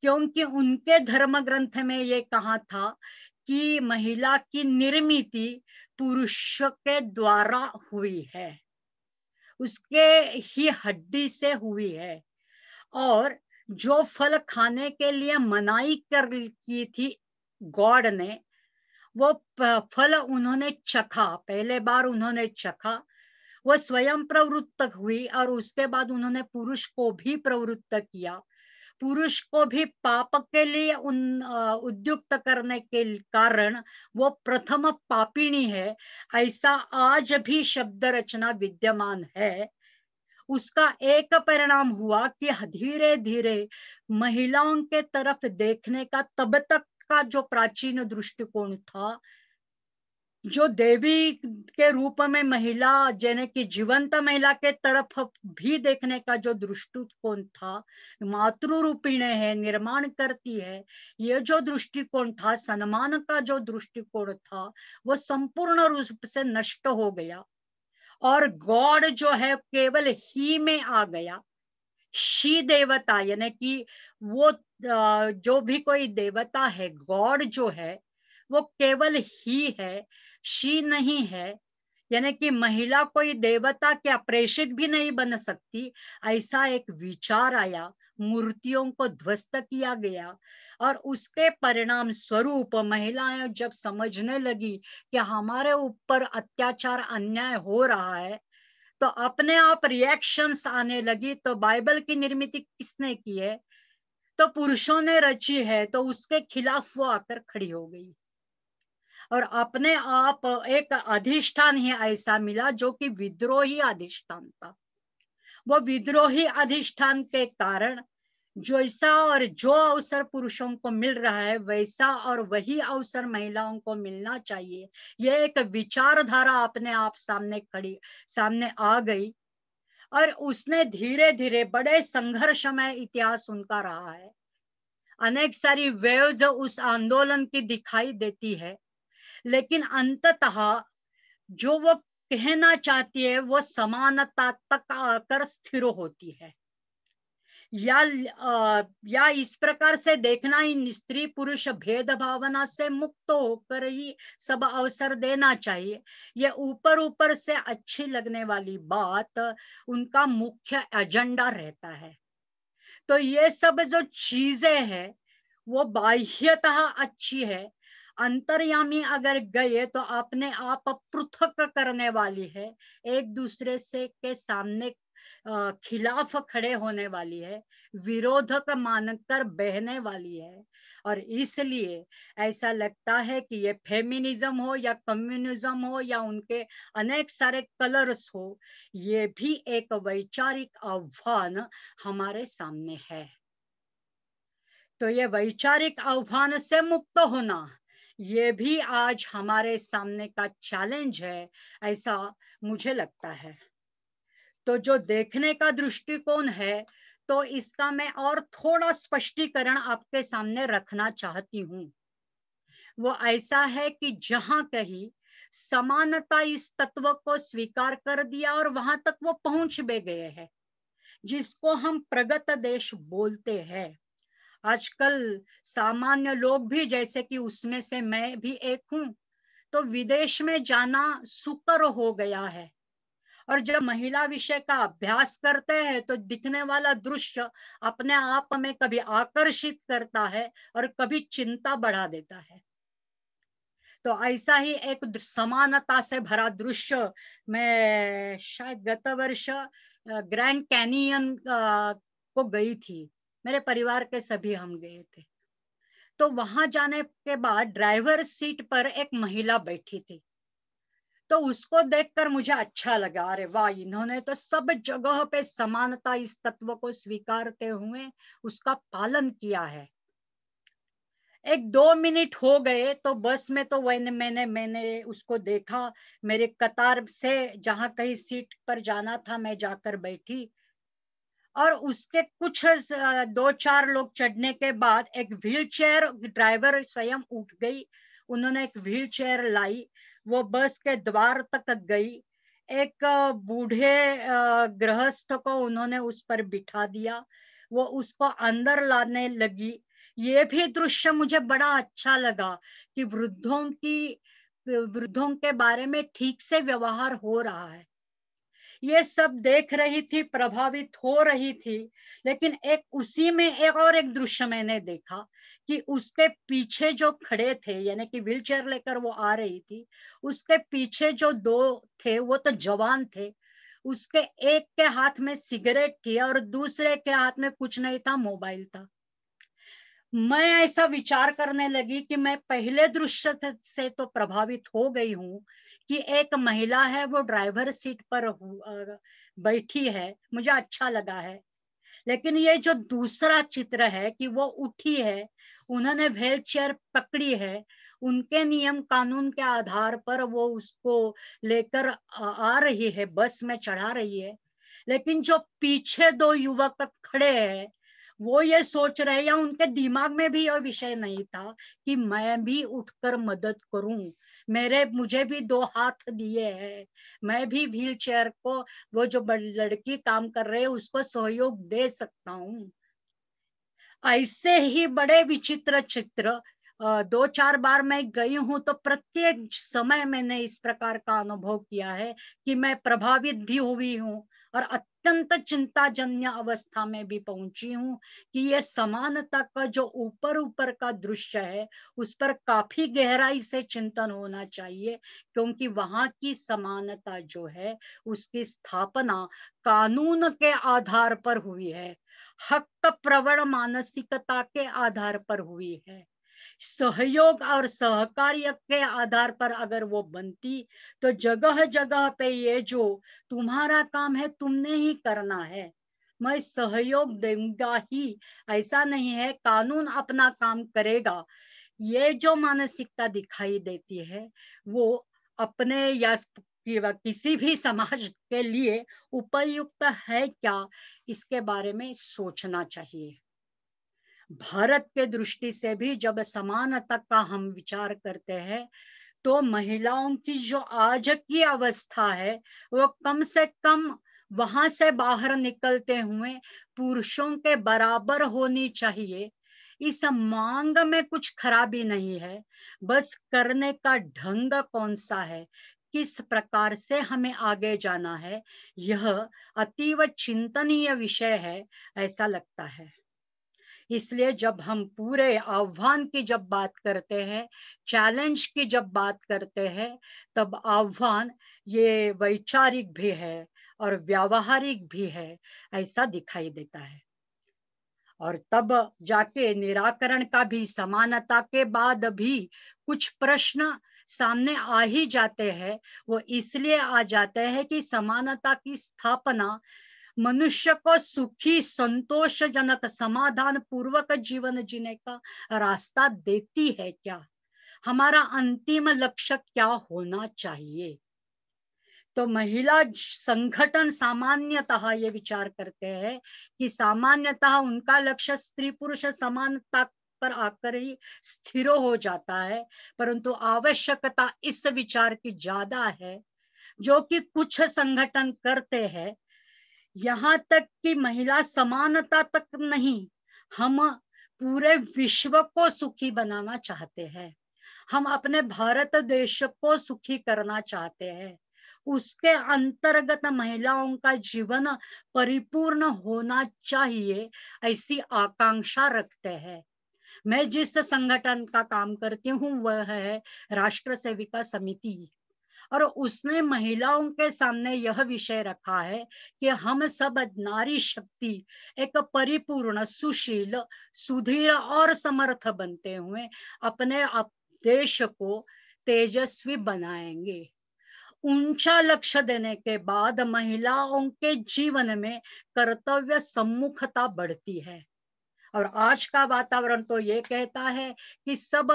क्योंकि उनके धर्म ग्रंथ में ये कहा था कि महिला की निर्मिति पुरुष के द्वारा हुई है उसके ही हड्डी से हुई है और जो फल खाने के लिए मनाई कर की थी गॉड ने वो फल उन्होंने चखा पहले बार उन्होंने चखा वो स्वयं प्रवृत्त हुई और उसके बाद उन्होंने पुरुष को भी प्रवृत्त किया पुरुष को भी पाप के लिए उन उद्युक्त करने के कारण वो प्रथम पापिणी है ऐसा आज भी शब्द रचना विद्यमान है उसका एक परिणाम हुआ कि धीरे धीरे महिलाओं के तरफ देखने का तब तक का जो प्राचीन दृष्टिकोण था जो देवी के रूप में महिला यानी की जीवंत महिला के तरफ भी देखने का जो दृष्टिकोण था मातृ रूपिण है निर्माण करती है ये जो दृष्टिकोण था सम्मान का जो दृष्टिकोण था वो संपूर्ण रूप से नष्ट हो गया और गॉड जो है केवल ही में आ गया शी देवता यानी कि वो जो भी कोई देवता है गॉड जो है वो केवल ही है शी नहीं है यानी कि महिला कोई देवता के अप्रेषित भी नहीं बन सकती ऐसा एक विचार आया मूर्तियों को ध्वस्त किया गया और उसके परिणाम स्वरूप महिलाएं जब समझने लगी कि हमारे ऊपर अत्याचार अन्याय हो रहा है तो अपने आप रिएक्शंस आने लगी तो बाइबल की निर्मित किसने की है तो पुरुषों ने रची है तो उसके खिलाफ वो आकर खड़ी हो गई और अपने आप एक अधिष्ठान ही ऐसा मिला जो कि विद्रोही अधिष्ठान था वो विद्रोही अधिष्ठान के कारण जैसा और जो अवसर पुरुषों को मिल रहा है वैसा और वही अवसर महिलाओं को मिलना चाहिए यह एक विचारधारा अपने आप सामने खड़ी सामने आ गई और उसने धीरे धीरे बड़े संघर्षमय इतिहास उनका रहा है अनेक सारी वेव्स उस आंदोलन की दिखाई देती है लेकिन अंततः जो वो कहना चाहती है वो समानता तक आकर स्थिर होती है या या इस प्रकार से देखना ही स्त्री पुरुष भेद भावना से मुक्त होकर ही सब अवसर देना चाहिए ये ऊपर ऊपर से अच्छी लगने वाली बात उनका मुख्य एजेंडा रहता है तो ये सब जो चीजें हैं वो बाह्यतः अच्छी है अंतर्यामी अगर गए तो अपने आप पृथक करने वाली है एक दूसरे से के सामने खिलाफ खड़े होने वाली है विरोधक मानकर बहने वाली है और इसलिए ऐसा लगता है कि ये फेमिनिज्म हो या कम्युनिज्म हो या उनके अनेक सारे कलर्स हो ये भी एक वैचारिक आह्वान हमारे सामने है तो ये वैचारिक आह्वान से मुक्त होना ये भी आज हमारे सामने का चैलेंज है ऐसा मुझे लगता है तो जो देखने का दृष्टिकोण है तो इसका मैं और थोड़ा स्पष्टीकरण आपके सामने रखना चाहती हूं वो ऐसा है कि जहां कहीं समानता इस तत्व को स्वीकार कर दिया और वहां तक वो पहुंच भी गए हैं जिसको हम प्रगत देश बोलते हैं आजकल सामान्य लोग भी जैसे कि उसमें से मैं भी एक हूँ तो विदेश में जाना सुकर हो गया है और जब महिला विषय का अभ्यास करते हैं तो दिखने वाला दृश्य अपने आप में कभी आकर्षित करता है और कभी चिंता बढ़ा देता है तो ऐसा ही एक समानता से भरा दृश्य मैं शायद गत वर्ष ग्रैंड कैनियन को गई थी मेरे परिवार के सभी हम गए थे तो वहां जाने के बाद ड्राइवर सीट पर एक महिला बैठी थी तो उसको देखकर मुझे अच्छा लगा अरे वाह इन्होंने तो सब जगह पे समानता इस तत्व को स्वीकारते हुए उसका पालन किया है एक दो मिनट हो गए तो बस में तो वह मैंने मैंने उसको देखा मेरे कतार से जहां कहीं सीट पर जाना था मैं जाकर बैठी और उसके कुछ दो चार लोग चढ़ने के बाद एक व्हील चेयर ड्राइवर स्वयं उठ गई उन्होंने एक व्हील चेयर लाई वो बस के द्वार तक गई एक बूढ़े गृहस्थ को उन्होंने उस पर बिठा दिया वो उसको अंदर लाने लगी ये भी दृश्य मुझे बड़ा अच्छा लगा कि वृद्धों की वृद्धों के बारे में ठीक से व्यवहार हो रहा है ये सब देख रही थी प्रभावित हो रही थी लेकिन एक उसी में एक और एक दृश्य मैंने देखा कि उसके पीछे जो खड़े थे यानी कि व्हीलचेयर लेकर वो आ रही थी उसके पीछे जो दो थे वो तो जवान थे उसके एक के हाथ में सिगरेट थी और दूसरे के हाथ में कुछ नहीं था मोबाइल था मैं ऐसा विचार करने लगी कि मैं पहले दृश्य से तो प्रभावित हो गई हूँ कि एक महिला है वो ड्राइवर सीट पर बैठी है मुझे अच्छा लगा है लेकिन ये जो दूसरा चित्र है कि वो उठी है उन्होंने व्हील चेयर पकड़ी है उनके नियम कानून के आधार पर वो उसको लेकर आ रही है बस में चढ़ा रही है लेकिन जो पीछे दो युवक खड़े हैं वो ये सोच रहे या उनके दिमाग में भी यह विषय नहीं था कि मैं भी उठकर मदद करूं मेरे मुझे भी दो हाथ दिए हैं मैं भी व्हील चेयर को वो जो लड़की काम कर रहे है उसको सहयोग दे सकता हूँ ऐसे ही बड़े विचित्र चित्र दो चार बार मैं गई हूं तो प्रत्येक समय मैंने इस प्रकार का अनुभव किया है कि मैं प्रभावित भी हुई हूँ और अत्य अत्यंत चिंताजन्य अवस्था में भी पहुंची हूं कि यह समानता का जो ऊपर ऊपर का दृश्य है उस पर काफी गहराई से चिंतन होना चाहिए क्योंकि वहां की समानता जो है उसकी स्थापना कानून के आधार पर हुई है हक प्रवण मानसिकता के आधार पर हुई है सहयोग और सहकार्य के आधार पर अगर वो बनती तो जगह जगह पे ये जो तुम्हारा काम है तुमने ही करना है मैं सहयोग दूंगा ही ऐसा नहीं है कानून अपना काम करेगा ये जो मानसिकता दिखाई देती है वो अपने या किसी भी समाज के लिए उपयुक्त है क्या इसके बारे में सोचना चाहिए भारत के दृष्टि से भी जब समानता का हम विचार करते हैं तो महिलाओं की जो आज की अवस्था है वो कम से कम वहां से बाहर निकलते हुए पुरुषों के बराबर होनी चाहिए इस मांग में कुछ खराबी नहीं है बस करने का ढंग कौन सा है किस प्रकार से हमें आगे जाना है यह अतीव चिंतनीय विषय है ऐसा लगता है इसलिए जब हम पूरे आह्वान की जब बात करते हैं चैलेंज की जब बात करते हैं तब आह्वान ये वैचारिक भी है और व्यावहारिक भी है ऐसा दिखाई देता है और तब जाके निराकरण का भी समानता के बाद भी कुछ प्रश्न सामने आ ही जाते हैं वो इसलिए आ जाते हैं कि समानता की स्थापना मनुष्य को सुखी संतोषजनक समाधान पूर्वक जीवन जीने का रास्ता देती है क्या हमारा अंतिम लक्ष्य क्या होना चाहिए तो महिला संगठन सामान्यतः ये विचार करते हैं कि सामान्यतः उनका लक्ष्य स्त्री पुरुष समानता पर आकर ही स्थिर हो जाता है परंतु आवश्यकता इस विचार की ज्यादा है जो कि कुछ संगठन करते हैं यहाँ तक कि महिला समानता तक नहीं हम पूरे विश्व को सुखी बनाना चाहते हैं हम अपने भारत देश को सुखी करना चाहते हैं उसके अंतर्गत महिलाओं का जीवन परिपूर्ण होना चाहिए ऐसी आकांक्षा रखते हैं मैं जिस संगठन का काम करती हूँ वह है राष्ट्र सेविका समिति और उसने महिलाओं के सामने यह विषय रखा है कि हम सब नारी शक्ति एक परिपूर्ण सुशील सुधीर और समर्थ बनते हुए अपने देश को तेजस्वी बनाएंगे ऊंचा लक्ष्य देने के बाद महिलाओं के जीवन में कर्तव्य सम्मुखता बढ़ती है और आज का वातावरण तो ये कहता है कि सब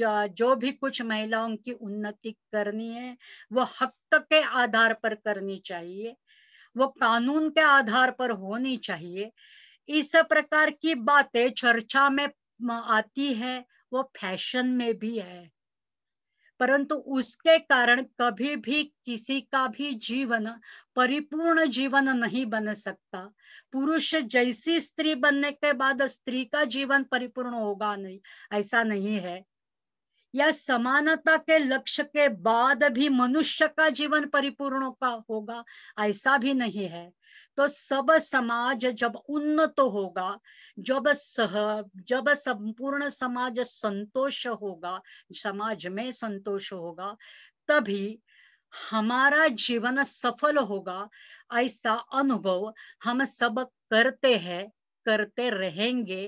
जो भी कुछ महिलाओं की उन्नति करनी है वो हक के आधार पर करनी चाहिए वो कानून के आधार पर होनी चाहिए इस प्रकार की बातें चर्चा में आती है वो फैशन में भी है परंतु उसके कारण कभी भी किसी का भी जीवन परिपूर्ण जीवन नहीं बन सकता पुरुष जैसी स्त्री बनने के बाद स्त्री का जीवन परिपूर्ण होगा नहीं ऐसा नहीं है या समानता के लक्ष्य के बाद भी मनुष्य का जीवन परिपूर्ण का होगा ऐसा भी नहीं है तो सब समाज जब उन्नत होगा जब सह जब संपूर्ण समाज संतोष होगा समाज में संतोष होगा तभी हमारा जीवन सफल होगा ऐसा अनुभव हम सब करते हैं करते रहेंगे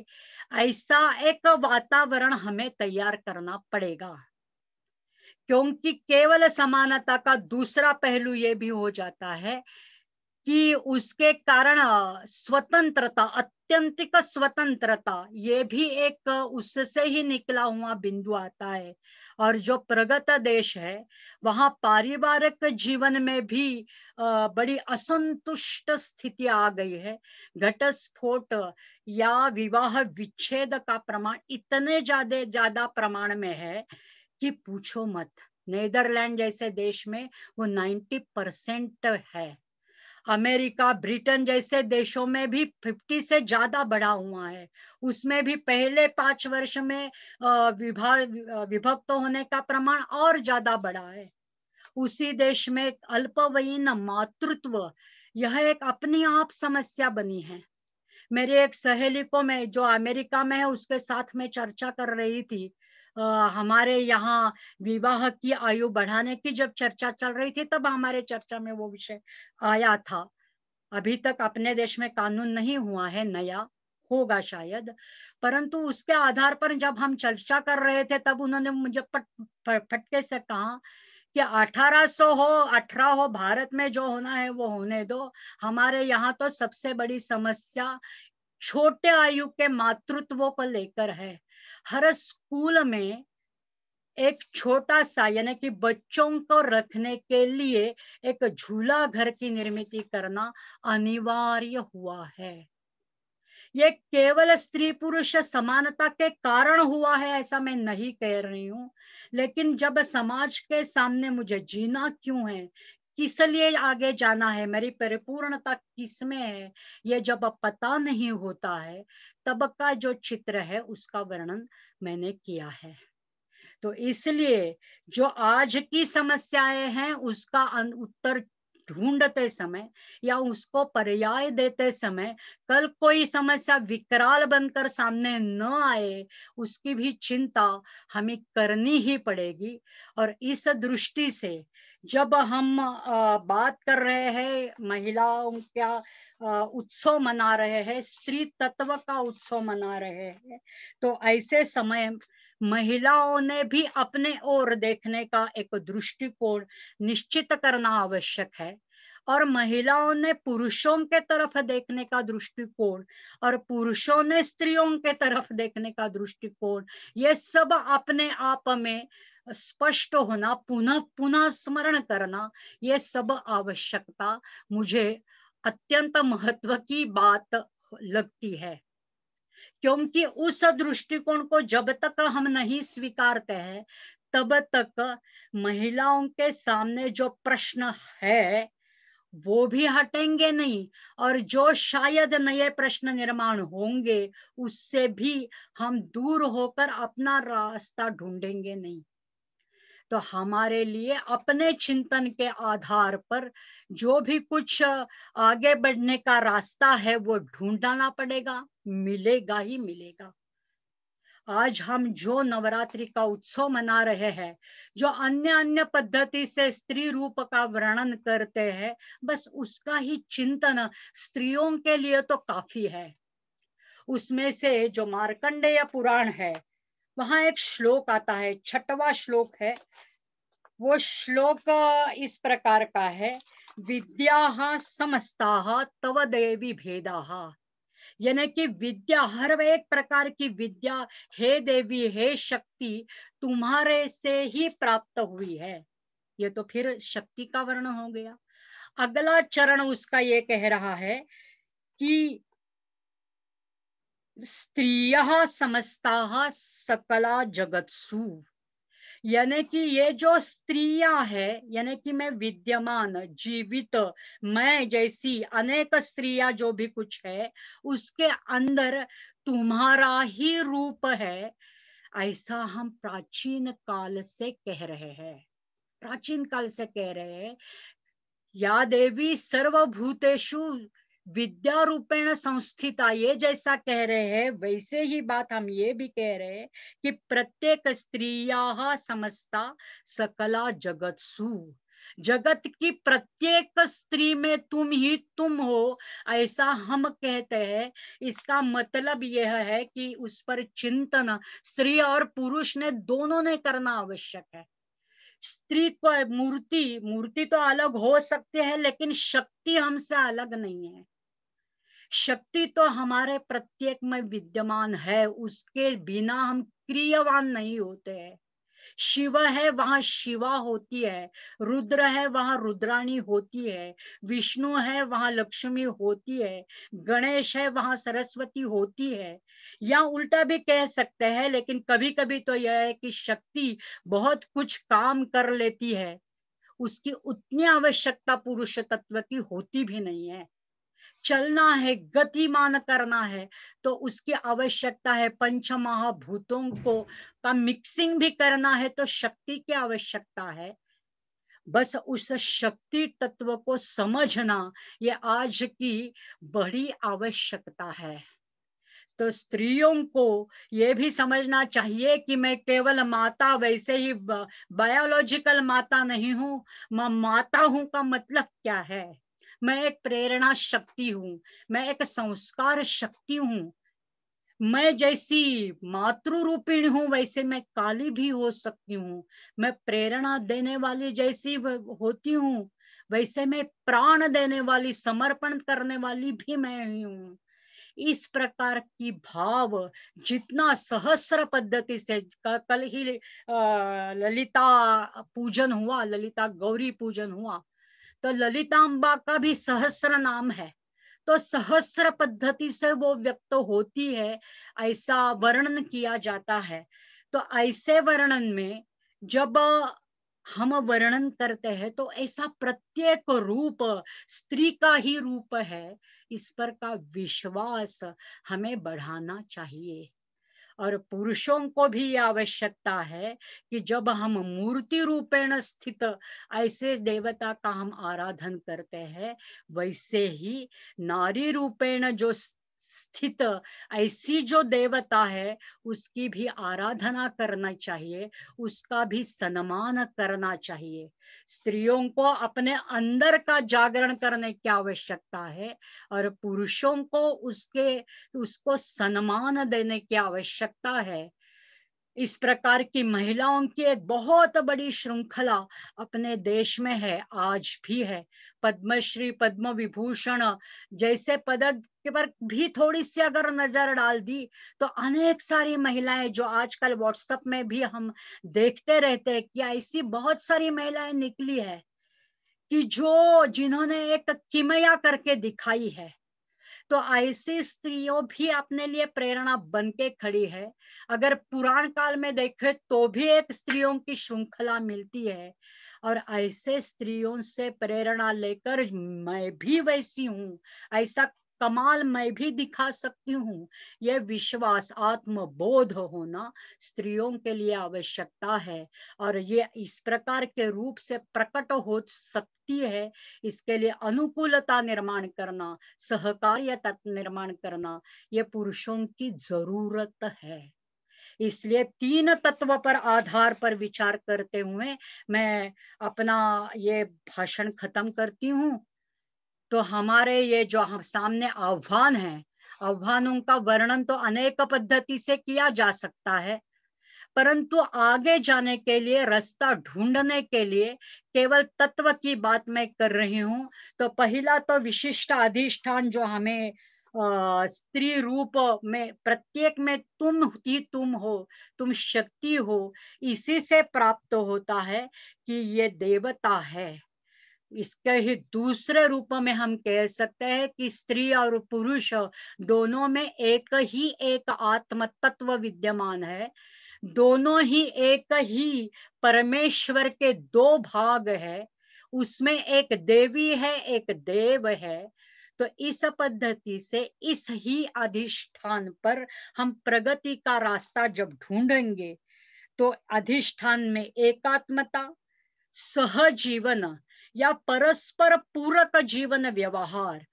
ऐसा एक वातावरण हमें तैयार करना पड़ेगा क्योंकि केवल समानता का दूसरा पहलू ये भी हो जाता है कि उसके कारण स्वतंत्रता अत्यंतिक स्वतंत्रता ये भी एक उससे ही निकला हुआ बिंदु आता है और जो प्रगत देश है वहां पारिवारिक जीवन में भी बड़ी असंतुष्ट स्थिति आ गई है घटस्फोट या विवाह विच्छेद का प्रमाण इतने ज्यादा ज्यादा प्रमाण में है कि पूछो मत नेदरलैंड जैसे देश में वो 90 परसेंट है अमेरिका ब्रिटेन जैसे देशों में भी 50 से ज्यादा बढ़ा हुआ है उसमें भी पहले पांच वर्ष में विभाग विभक्त होने का प्रमाण और ज्यादा बढ़ा है उसी देश में अल्पवयीन मातृत्व यह एक अपनी आप समस्या बनी है मेरी एक सहेली को मैं जो अमेरिका में है उसके साथ में चर्चा कर रही थी हमारे यहाँ विवाह की आयु बढ़ाने की जब चर्चा चल रही थी तब हमारे चर्चा में वो विषय आया था अभी तक अपने देश में कानून नहीं हुआ है नया होगा शायद परंतु उसके आधार पर जब हम चर्चा कर रहे थे तब उन्होंने मुझे पट फटके से कहा कि 1800 हो 18 हो भारत में जो होना है वो होने दो हमारे यहाँ तो सबसे बड़ी समस्या छोटे आयु के मातृत्व को लेकर है हर स्कूल में एक छोटा सा यानी कि बच्चों को रखने के लिए एक झूला घर की निर्मित करना अनिवार्य हुआ है ये केवल स्त्री पुरुष समानता के कारण हुआ है ऐसा मैं नहीं कह रही हूं लेकिन जब समाज के सामने मुझे जीना क्यों है किस लिए आगे जाना है मेरी परिपूर्णता किस में है ये जब पता नहीं होता है तब का जो चित्र है उसका वर्णन मैंने किया है तो इसलिए जो आज की समस्याएं हैं उसका उत्तर ढूंढते समय या उसको पर्याय देते समय कल कोई समस्या विकराल बनकर सामने न आए उसकी भी चिंता हमें करनी ही पड़ेगी और इस दृष्टि से जब हम बात कर रहे हैं महिलाओं का उत्सव मना रहे हैं स्त्री तत्व का उत्सव मना रहे हैं तो ऐसे समय महिलाओं ने भी अपने ओर देखने का एक दृष्टिकोण निश्चित करना आवश्यक है और महिलाओं ने पुरुषों के तरफ देखने का दृष्टिकोण और पुरुषों ने स्त्रियों के तरफ देखने का दृष्टिकोण ये सब अपने आप में स्पष्ट होना पुनः पुनः स्मरण करना ये सब आवश्यकता मुझे अत्यंत महत्व की बात लगती है क्योंकि उस दृष्टिकोण को जब तक हम नहीं स्वीकारते हैं तब तक महिलाओं के सामने जो प्रश्न है वो भी हटेंगे नहीं और जो शायद नए प्रश्न निर्माण होंगे उससे भी हम दूर होकर अपना रास्ता ढूंढेंगे नहीं तो हमारे लिए अपने चिंतन के आधार पर जो भी कुछ आगे बढ़ने का रास्ता है वो ढूंढना पड़ेगा मिलेगा ही मिलेगा आज हम जो नवरात्रि का उत्सव मना रहे हैं जो अन्य अन्य पद्धति से स्त्री रूप का वर्णन करते हैं बस उसका ही चिंतन स्त्रियों के लिए तो काफी है उसमें से जो मार्कंडेय पुराण है वहां एक श्लोक आता है छठवा श्लोक है वो श्लोक इस प्रकार का है विद्या समस्ता तव देवी भेदा यानी कि विद्या हर एक प्रकार की विद्या हे देवी हे शक्ति तुम्हारे से ही प्राप्त हुई है ये तो फिर शक्ति का वर्ण हो गया अगला चरण उसका ये कह रहा है कि स्त्री समस्ता सकला जगत्सु यानी कि ये जो स्त्रियां है यानी कि मैं विद्यमान जीवित मैं जैसी अनेक स्त्रियां जो भी कुछ है उसके अंदर तुम्हारा ही रूप है ऐसा हम प्राचीन काल से कह रहे हैं प्राचीन काल से कह रहे हैं या देवी सर्वभूतेशु विद्या रूपेण संस्थिता ये जैसा कह रहे हैं वैसे ही बात हम ये भी कह रहे हैं कि प्रत्येक स्त्री समस्ता सकला जगत सु जगत की प्रत्येक स्त्री में तुम ही तुम हो ऐसा हम कहते हैं इसका मतलब यह है कि उस पर चिंतन स्त्री और पुरुष ने दोनों ने करना आवश्यक है स्त्री को मूर्ति मूर्ति तो अलग हो सकते हैं लेकिन शक्ति हमसे अलग नहीं है शक्ति तो हमारे प्रत्येक में विद्यमान है उसके बिना हम क्रियावान नहीं होते हैं शिव है वहां शिवा होती है रुद्र है वहां रुद्राणी होती है विष्णु है वहां लक्ष्मी होती है गणेश है वहां सरस्वती होती है या उल्टा भी कह सकते हैं लेकिन कभी कभी तो यह है कि शक्ति बहुत कुछ काम कर लेती है उसकी उतनी आवश्यकता पुरुष तत्व की होती भी नहीं है चलना है गतिमान करना है तो उसकी आवश्यकता है पंच महाभूतों को का मिक्सिंग भी करना है तो शक्ति की आवश्यकता है बस उस शक्ति तत्व को समझना ये आज की बड़ी आवश्यकता है तो स्त्रियों को ये भी समझना चाहिए कि मैं केवल माता वैसे ही बायोलॉजिकल माता नहीं हूँ मैं माता हूं का मतलब क्या है मैं एक प्रेरणा शक्ति हूँ मैं एक संस्कार शक्ति हूँ मैं जैसी मातृ रूपिणी हूँ वैसे मैं काली भी हो सकती हूँ मैं प्रेरणा देने वाली जैसी होती हूँ वैसे मैं प्राण देने वाली समर्पण करने वाली भी मैं ही हूँ इस प्रकार की भाव जितना सहस्र पद्धति से कल ही ललिता पूजन हुआ ललिता गौरी पूजन हुआ तो ललिताम्बा का भी सहस्र नाम है तो सहस्र पद्धति से वो व्यक्त होती है ऐसा वर्णन किया जाता है तो ऐसे वर्णन में जब हम वर्णन करते हैं तो ऐसा प्रत्येक रूप स्त्री का ही रूप है इस पर का विश्वास हमें बढ़ाना चाहिए और पुरुषों को भी ये आवश्यकता है कि जब हम मूर्ति रूपेण स्थित ऐसे देवता का हम आराधन करते हैं वैसे ही नारी रूपेण जो स्थित ऐसी जो देवता है उसकी भी आराधना करना चाहिए उसका भी सम्मान करना चाहिए स्त्रियों को अपने अंदर का जागरण करने की आवश्यकता है और पुरुषों को उसके उसको सम्मान देने की आवश्यकता है इस प्रकार की महिलाओं की एक बहुत बड़ी श्रृंखला अपने देश में है आज भी है पद्मश्री पद्म विभूषण जैसे पदक के पर भी थोड़ी सी अगर नजर डाल दी तो अनेक सारी महिलाएं जो आजकल व्हाट्सएप में भी हम देखते रहते हैं कि ऐसी बहुत सारी महिलाएं निकली है कि जो जिन्होंने एक किमया करके दिखाई है तो ऐसी स्त्रियों भी अपने लिए प्रेरणा बन के खड़ी है अगर पुराण काल में देखे तो भी एक स्त्रियों की श्रृंखला मिलती है और ऐसे स्त्रियों से प्रेरणा लेकर मैं भी वैसी हूँ ऐसा कमाल मैं भी दिखा सकती हूँ यह विश्वास आत्मबोध होना स्त्रियों के लिए आवश्यकता है और ये इस प्रकार के रूप से प्रकट हो सकती है इसके लिए अनुकूलता निर्माण करना सहकार्यता निर्माण करना ये पुरुषों की जरूरत है इसलिए तीन तत्व पर आधार पर विचार करते हुए मैं अपना ये भाषण खत्म करती हूँ तो हमारे ये जो हम सामने आह्वान है आह्वानों का वर्णन तो अनेक पद्धति से किया जा सकता है परंतु आगे जाने के लिए रास्ता ढूंढने के लिए केवल तत्व की बात मैं कर रही हूं तो पहला तो विशिष्ट अधिष्ठान जो हमें स्त्री रूप में प्रत्येक में तुम ही तुम हो तुम शक्ति हो इसी से प्राप्त होता है कि ये देवता है इसके ही दूसरे रूप में हम कह सकते हैं कि स्त्री और पुरुष दोनों में एक ही एक आत्म तत्व विद्यमान है दोनों ही एक ही परमेश्वर के दो भाग है उसमें एक देवी है एक देव है तो इस पद्धति से इस ही अधिष्ठान पर हम प्रगति का रास्ता जब ढूंढेंगे तो अधिष्ठान में एकात्मता सहजीवन या परस्पर पूरक जीवन व्यवहार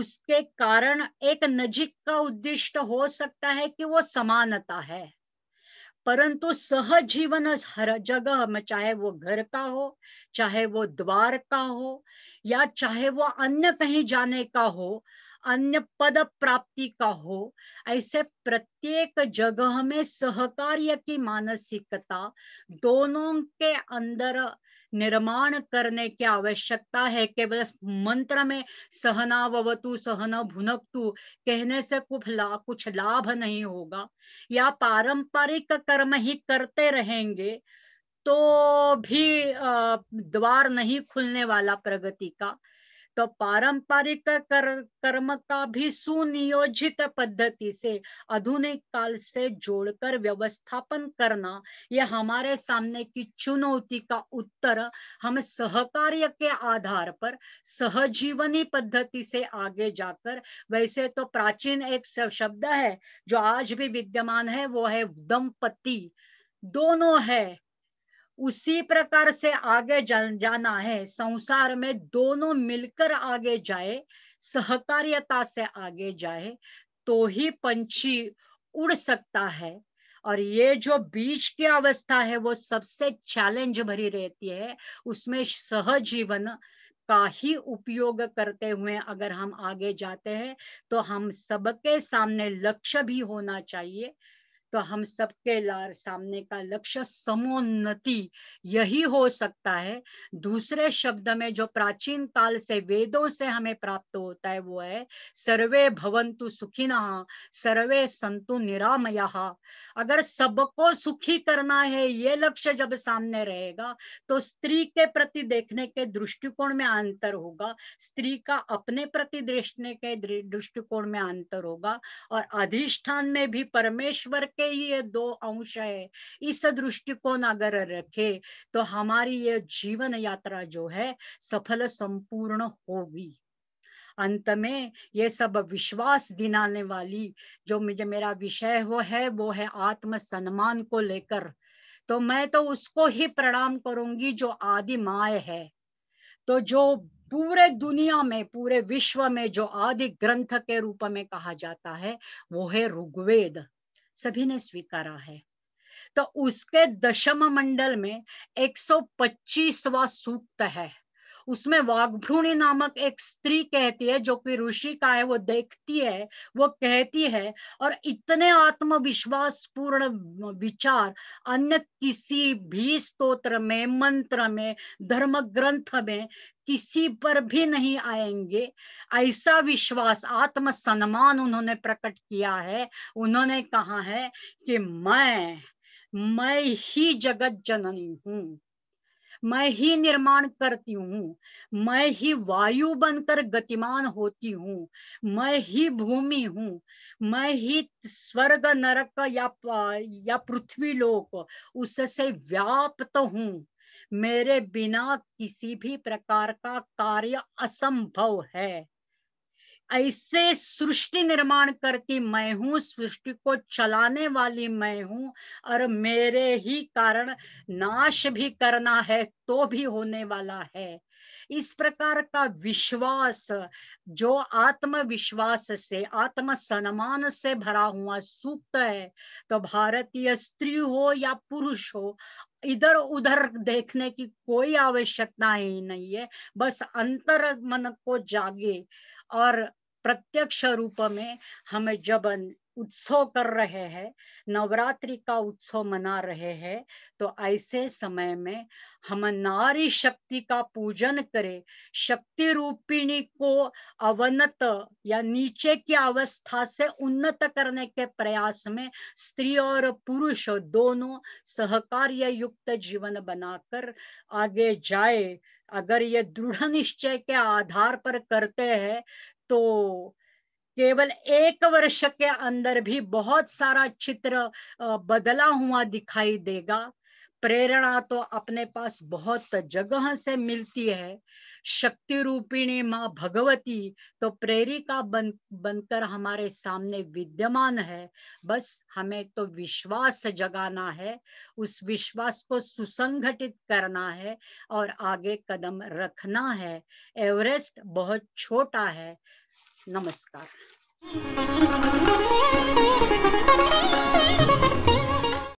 उसके कारण एक नजीक का उद्दिष्ट हो सकता है कि वो समानता है परंतु सहजीवन हर जगह में चाहे वो घर का हो चाहे वो द्वार का हो या चाहे वो अन्य कहीं जाने का हो अन्य पद प्राप्ति का हो ऐसे प्रत्येक जगह में सहकार्य की मानसिकता दोनों के अंदर निर्माण करने की आवश्यकता है केवल मंत्र में सहना ववतु सहना भुनकतु कहने से कुछ लाभ कुछ लाभ नहीं होगा या पारंपरिक कर्म ही करते रहेंगे तो भी द्वार नहीं खुलने वाला प्रगति का तो पारंपरिक कर, कर्म का भी सुनियोजित पद्धति से आधुनिक काल से जोड़कर व्यवस्थापन करना यह हमारे सामने की चुनौती का उत्तर हम सहकार्य के आधार पर सहजीवनी पद्धति से आगे जाकर वैसे तो प्राचीन एक शब्द है जो आज भी विद्यमान है वो है दंपति दोनों है उसी प्रकार से आगे जाना है संसार में दोनों मिलकर आगे जाए सहकार्यता से आगे जाए तो ही पंछी उड़ सकता है और ये जो बीच की अवस्था है वो सबसे चैलेंज भरी रहती है उसमें सहजीवन का ही उपयोग करते हुए अगर हम आगे जाते हैं तो हम सबके सामने लक्ष्य भी होना चाहिए तो हम सबके लार सामने का लक्ष्य समोन्नति यही हो सकता है दूसरे शब्द में जो प्राचीन काल से वेदों से हमें प्राप्त होता है वो है सर्वे भवंतु सुखी सर्वे संतु निरामया अगर सबको सुखी करना है ये लक्ष्य जब सामने रहेगा तो स्त्री के प्रति देखने के दृष्टिकोण में अंतर होगा स्त्री का अपने प्रति देखने के दृष्टिकोण में अंतर होगा और अधिष्ठान में भी परमेश्वर के के ही ये दो अंश है इस दृष्टिकोण अगर रखे तो हमारी ये जीवन यात्रा जो है सफल संपूर्ण होगी अंत में ये सब विश्वास दिलाने वाली जो मुझे मेरा विषय वो है वो है आत्म सम्मान को लेकर तो मैं तो उसको ही प्रणाम करूंगी जो आदि माय है तो जो पूरे दुनिया में पूरे विश्व में जो आदि ग्रंथ के रूप में कहा जाता है वो है ऋग्वेद सभी ने स्वीकारा है तो उसके दशम मंडल में पच्चीसवा सूक्त है उसमें वाघभ्रूणी नामक एक स्त्री कहती है जो कि ऋषि का है वो देखती है वो कहती है और इतने आत्मविश्वास पूर्ण विचार अन्य किसी भी स्तोत्र में मंत्र में धर्म ग्रंथ में किसी पर भी नहीं आएंगे ऐसा विश्वास आत्म सम्मान उन्होंने प्रकट किया है उन्होंने कहा है कि मैं मैं ही जगत जननी हूं मैं ही निर्माण करती हूँ मैं ही वायु बनकर गतिमान होती हूँ मैं ही भूमि हूँ मैं ही स्वर्ग नरक या या पृथ्वी लोक उससे व्याप्त हूँ मेरे बिना किसी भी प्रकार का कार्य असंभव है ऐसे सृष्टि निर्माण करती मैं हूँ सृष्टि को चलाने वाली मैं हूं और मेरे ही कारण नाश भी करना है तो भी होने वाला है इस प्रकार का विश्वास जो आत्मविश्वास से आत्म सम्मान से भरा हुआ सूक्त है तो भारतीय स्त्री हो या पुरुष हो इधर उधर देखने की कोई आवश्यकता ही नहीं है बस अंतर मन को जागे और प्रत्यक्ष रूप में हमें जब उत्सव कर रहे हैं नवरात्रि का उत्सव मना रहे हैं तो ऐसे समय में हम नारी शक्ति का पूजन करें शक्ति रूपिणी को अवनत या नीचे की अवस्था से उन्नत करने के प्रयास में स्त्री और पुरुष दोनों सहकार्य युक्त जीवन बनाकर आगे जाए अगर ये दृढ़ निश्चय के आधार पर करते हैं तो केवल एक वर्ष के अंदर भी बहुत सारा चित्र बदला हुआ दिखाई देगा प्रेरणा तो अपने पास बहुत जगह से मिलती है शक्ति रूपिणी माँ भगवती तो प्रेरिका बन बनकर हमारे सामने विद्यमान है बस हमें तो विश्वास जगाना है उस विश्वास को सुसंगठित करना है और आगे कदम रखना है एवरेस्ट बहुत छोटा है नमस्कार